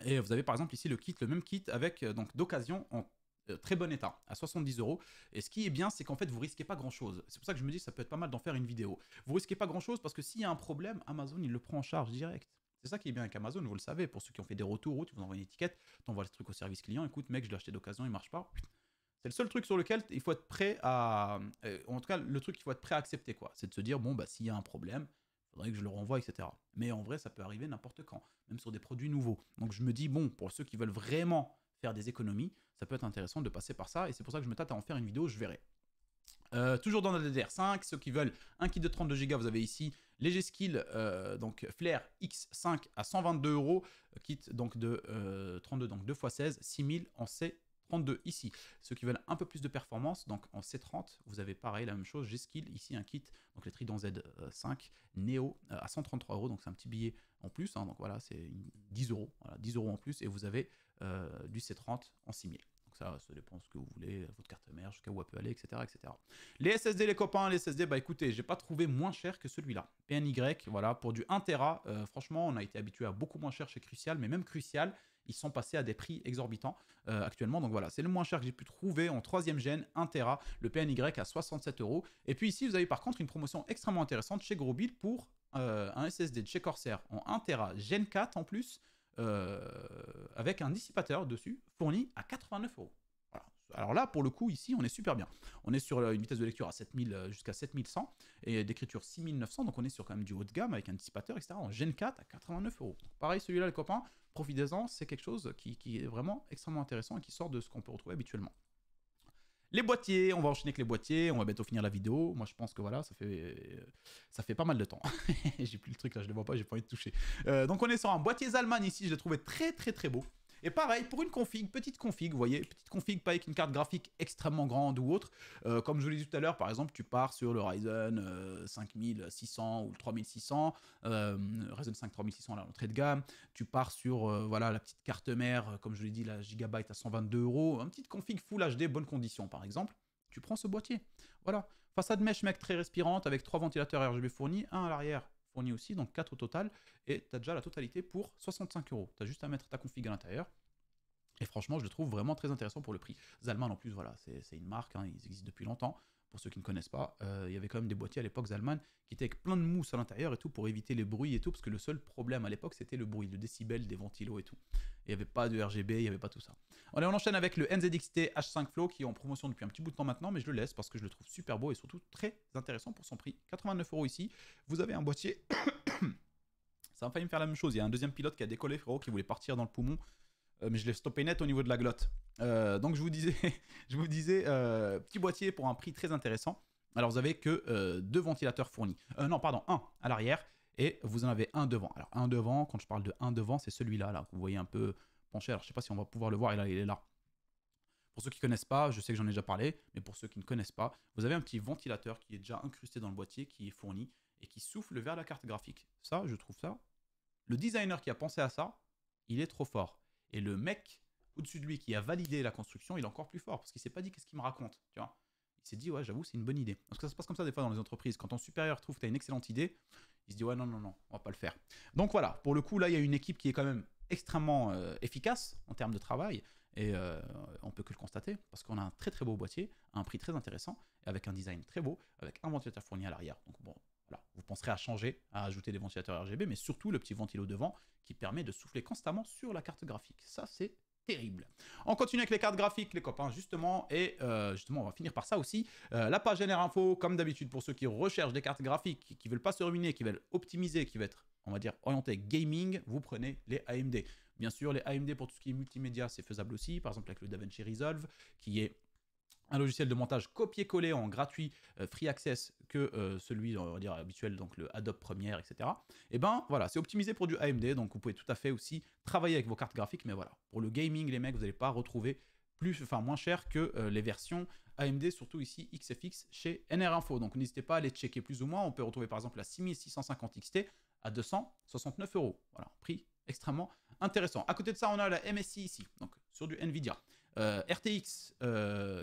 Et vous avez par exemple ici le kit, le même kit avec euh, donc d'occasion en euh, très bon état, à 70 euros. Et ce qui est bien, c'est qu'en fait, vous risquez pas grand chose. C'est pour ça que je me dis, ça peut être pas mal d'en faire une vidéo. Vous risquez pas grand chose parce que s'il y a un problème, Amazon, il le prend en charge direct. C'est ça qui est bien avec Amazon, vous le savez. Pour ceux qui ont fait des retours, où tu vous envoies une étiquette, tu envoies le truc au service client, écoute, mec, je l'ai acheté d'occasion, il marche pas. C'est le seul truc sur lequel il faut être prêt à. Euh, en tout cas, le truc qu'il faut être prêt à accepter, quoi. C'est de se dire, bon, bah, s'il y a un problème, que je le renvoie, etc. Mais en vrai, ça peut arriver n'importe quand, même sur des produits nouveaux. Donc je me dis, bon, pour ceux qui veulent vraiment faire des économies, ça peut être intéressant de passer par ça, et c'est pour ça que je me tâte à en faire une vidéo, je verrai. Euh, toujours dans la DDR5, ceux qui veulent un kit de 32 Go, vous avez ici léger skill, euh, donc Flair X5 à 122 euros, kit donc de 32, euh, donc 2 x 16, 6000 en C 32 ici. Ceux qui veulent un peu plus de performance, donc en C30, vous avez pareil la même chose, G-Skill, ici un kit, donc les Trident Z5 euh, Neo euh, à 133 euros, donc c'est un petit billet en plus, hein, donc voilà, c'est 10 euros, 10 euros en plus, et vous avez euh, du C30 en 6000. Donc ça, ça dépend ce que vous voulez, votre carte mère, jusqu'à où elle peut aller, etc., etc. Les SSD, les copains, les SSD, bah écoutez, j'ai pas trouvé moins cher que celui-là. PNY, voilà, pour du 1 Tera, franchement, on a été habitué à beaucoup moins cher chez Crucial, mais même Crucial, ils sont passés à des prix exorbitants euh, actuellement. Donc voilà, c'est le moins cher que j'ai pu trouver en troisième gène, 1 Tera, le PNY à 67 euros. Et puis ici, vous avez par contre une promotion extrêmement intéressante chez Grobid pour euh, un SSD chez Corsair en 1 Tera Gen 4 en plus, euh, avec un dissipateur dessus, fourni à 89 euros. Alors là, pour le coup, ici, on est super bien. On est sur euh, une vitesse de lecture à 7000 euh, jusqu'à 7100 et d'écriture 6900. Donc on est sur quand même du haut de gamme avec un dissipateur, etc. En Gen 4 à 89 euros. Pareil, celui-là, les copains, profitez-en. C'est quelque chose qui, est vraiment extrêmement intéressant et qui sort de ce qu'on peut retrouver habituellement. Les boîtiers, on va enchaîner avec les boîtiers, on va bientôt finir la vidéo. Moi, je pense que voilà, ça fait, ça fait pas mal de temps. j'ai plus le truc là, je le vois pas, j'ai pas envie de toucher. Euh, donc, on est sur un boîtier allemand ici, je l'ai trouvé très très très beau. Et pareil, pour une config, petite config, vous voyez, petite config, pas avec une carte graphique extrêmement grande ou autre. Euh, comme je vous l'ai dit tout à l'heure, par exemple, tu pars sur le Ryzen 5600 euh, ou le 3600, euh, Ryzen 5 3600 à l'entrée de gamme. Tu pars sur euh, voilà la petite carte mère, comme je l'ai dit, la Gigabyte à 122 euros. Une petite config Full HD, bonnes conditions, par exemple. Tu prends ce boîtier. Voilà. Façade mèche mec très respirante avec trois ventilateurs RGB fournis, un à l'arrière fourni aussi, donc 4 au total, et tu as déjà la totalité pour 65 euros. Tu as juste à mettre ta config à l'intérieur. Et franchement, je le trouve vraiment très intéressant pour le prix. Zalman, en plus, voilà, c'est une marque, hein, ils existent depuis longtemps pour ceux qui ne connaissent pas, euh, il y avait quand même des boîtiers à l'époque Zalman qui étaient avec plein de mousse à l'intérieur et tout pour éviter les bruits et tout, parce que le seul problème à l'époque c'était le bruit, le décibel des ventilos et tout. Il n'y avait pas de RGB, il n'y avait pas tout ça. Allez, on enchaîne avec le NZXT H5 Flow qui est en promotion depuis un petit bout de temps maintenant, mais je le laisse parce que je le trouve super beau et surtout très intéressant pour son prix. 89 euros ici. Vous avez un boîtier. ça a failli me faire la même chose. Il y a un deuxième pilote qui a décollé, frérot, qui voulait partir dans le poumon, euh, mais je l'ai stoppé net au niveau de la glotte. Euh, donc je vous disais, je vous disais euh, petit boîtier pour un prix très intéressant. Alors vous avez que euh, deux ventilateurs fournis. non, pardon, un à l'arrière et vous en avez un devant. Alors un devant, quand je parle de un devant, c'est celui-là là vous voyez un peu penché. Alors je sais pas si on va pouvoir le voir, il, il est là. Pour ceux qui connaissent pas, je sais que j'en ai déjà parlé, mais pour ceux qui ne connaissent pas, vous avez un petit ventilateur qui est déjà incrusté dans le boîtier, qui est fourni et qui souffle vers la carte graphique. Ça, je trouve ça. Le designer qui a pensé à ça, il est trop fort. Et le mec au-dessus de lui qui a validé la construction, il est encore plus fort parce qu'il s'est pas dit qu'est-ce qu'il me raconte, tu vois. Il s'est dit ouais, j'avoue, c'est une bonne idée. Parce que ça se passe comme ça des fois dans les entreprises. Quand ton supérieur trouve que tu as une excellente idée, il se dit ouais non non non, on va pas le faire. Donc voilà, pour le coup là, il y a une équipe qui est quand même extrêmement euh, efficace en termes de travail et euh, on peut que le constater parce qu'on a un très très beau boîtier un prix très intéressant et avec un design très beau avec un ventilateur fourni à l'arrière donc bon voilà vous penserez à changer à ajouter des ventilateurs RGB mais surtout le petit ventilo devant qui permet de souffler constamment sur la carte graphique ça c'est terrible. On continue avec les cartes graphiques, les copains, justement, et euh, justement, on va finir par ça aussi. Euh, la page Génère Info, comme d'habitude, pour ceux qui recherchent des cartes graphiques, qui veulent pas se ruiner, qui veulent optimiser, qui veulent être, on va dire, orienté gaming, vous prenez les AMD. Bien sûr, les AMD pour tout ce qui est multimédia, c'est faisable aussi, par exemple avec le DaVinci Resolve, qui est un logiciel de montage copier-coller en gratuit, euh, free access, que euh, celui on habituel, donc le Adobe Premiere, etc. Et eh ben voilà, c'est optimisé pour du AMD, donc vous pouvez tout à fait aussi travailler avec vos cartes graphiques, mais voilà, pour le gaming, les mecs, vous n'allez pas retrouver plus, enfin, moins cher que euh, les versions AMD, surtout ici XFX chez NR Info. Donc n'hésitez pas à aller checker plus ou moins, on peut retrouver par exemple la 6650 XT à 269 euros. Voilà, prix extrêmement intéressant. À côté de ça, on a la MSI ici, donc sur du Nvidia. Euh, RTX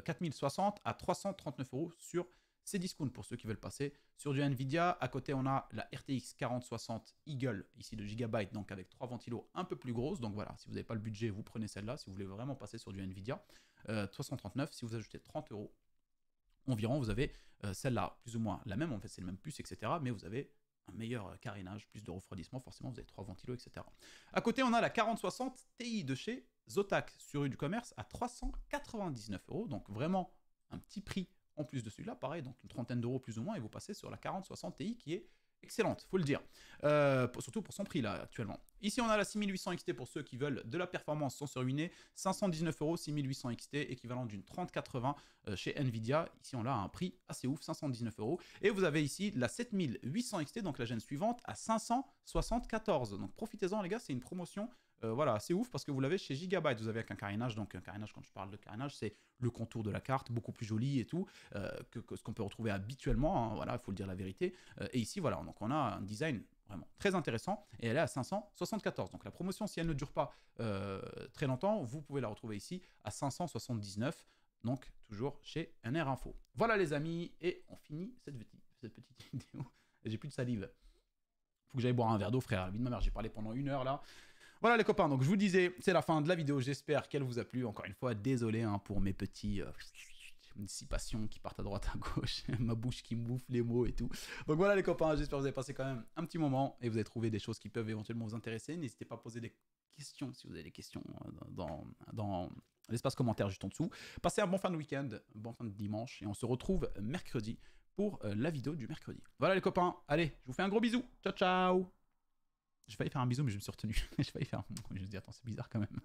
4060 euh, à 339 euros sur ces discounts pour ceux qui veulent passer sur du Nvidia. À côté, on a la RTX 4060 Eagle, ici de Gigabyte, donc avec trois ventilos un peu plus grosses. Donc voilà, si vous n'avez pas le budget, vous prenez celle-là. Si vous voulez vraiment passer sur du Nvidia, 339. Euh, si vous ajoutez 30 euros environ, vous avez celle-là, plus ou moins la même. En fait, c'est le même puce, etc. Mais vous avez un meilleur carénage, plus de refroidissement, forcément vous avez trois ventilos, etc. À côté, on a la 4060 Ti de chez Zotac sur rue du commerce à 399 euros. Donc vraiment un petit prix en plus de celui-là. Pareil, donc une trentaine d'euros plus ou moins, et vous passez sur la 4060 Ti qui est excellente, faut le dire. Euh, surtout pour son prix là actuellement. Ici on a la 6800 XT pour ceux qui veulent de la performance sans se ruiner. 519 euros 6800 XT équivalent d'une 3080 euh, chez Nvidia. Ici on a un prix assez ouf, 519 euros. Et vous avez ici la 7800 XT, donc la gêne suivante à 574. Donc profitez-en les gars, c'est une promotion euh, voilà, c'est ouf parce que vous l'avez chez Gigabyte. Vous avez avec un carénage, donc un carénage, quand je parle de carénage, c'est le contour de la carte, beaucoup plus joli et tout, euh, que, ce qu'on peut retrouver habituellement. Hein. voilà, il faut le dire la vérité. Euh, et ici, voilà, donc on a un design vraiment très intéressant et elle est à 574. Donc la promotion, si elle ne dure pas très longtemps, vous pouvez la retrouver ici à 579. Donc toujours chez NR Info. Voilà les amis, et on finit cette petite, vidéo. J'ai plus de salive. Faut que j'aille boire un verre d'eau, frère. La vie de ma mère, j'ai parlé pendant une heure là. Voilà les copains, donc je vous disais, c'est la fin de la vidéo, j'espère qu'elle vous a plu. Encore une fois, désolé hein, pour mes petits... Euh, dissipations qui partent à droite à gauche, ma bouche qui bouffe les mots et tout. Donc voilà les copains, j'espère que vous avez passé quand même un petit moment et vous avez trouvé des choses qui peuvent éventuellement vous intéresser. N'hésitez pas à poser des questions si vous avez des questions euh, dans, dans l'espace commentaire juste en dessous. Passez un bon fin de week-end, bon fin de dimanche et on se retrouve mercredi pour euh, la vidéo du mercredi. Voilà les copains, allez, je vous fais un gros bisou. Ciao ciao je vais faire un bisou, mais je me suis retenu. je vais faire. Un... Je me suis dit, attends, c'est bizarre quand même.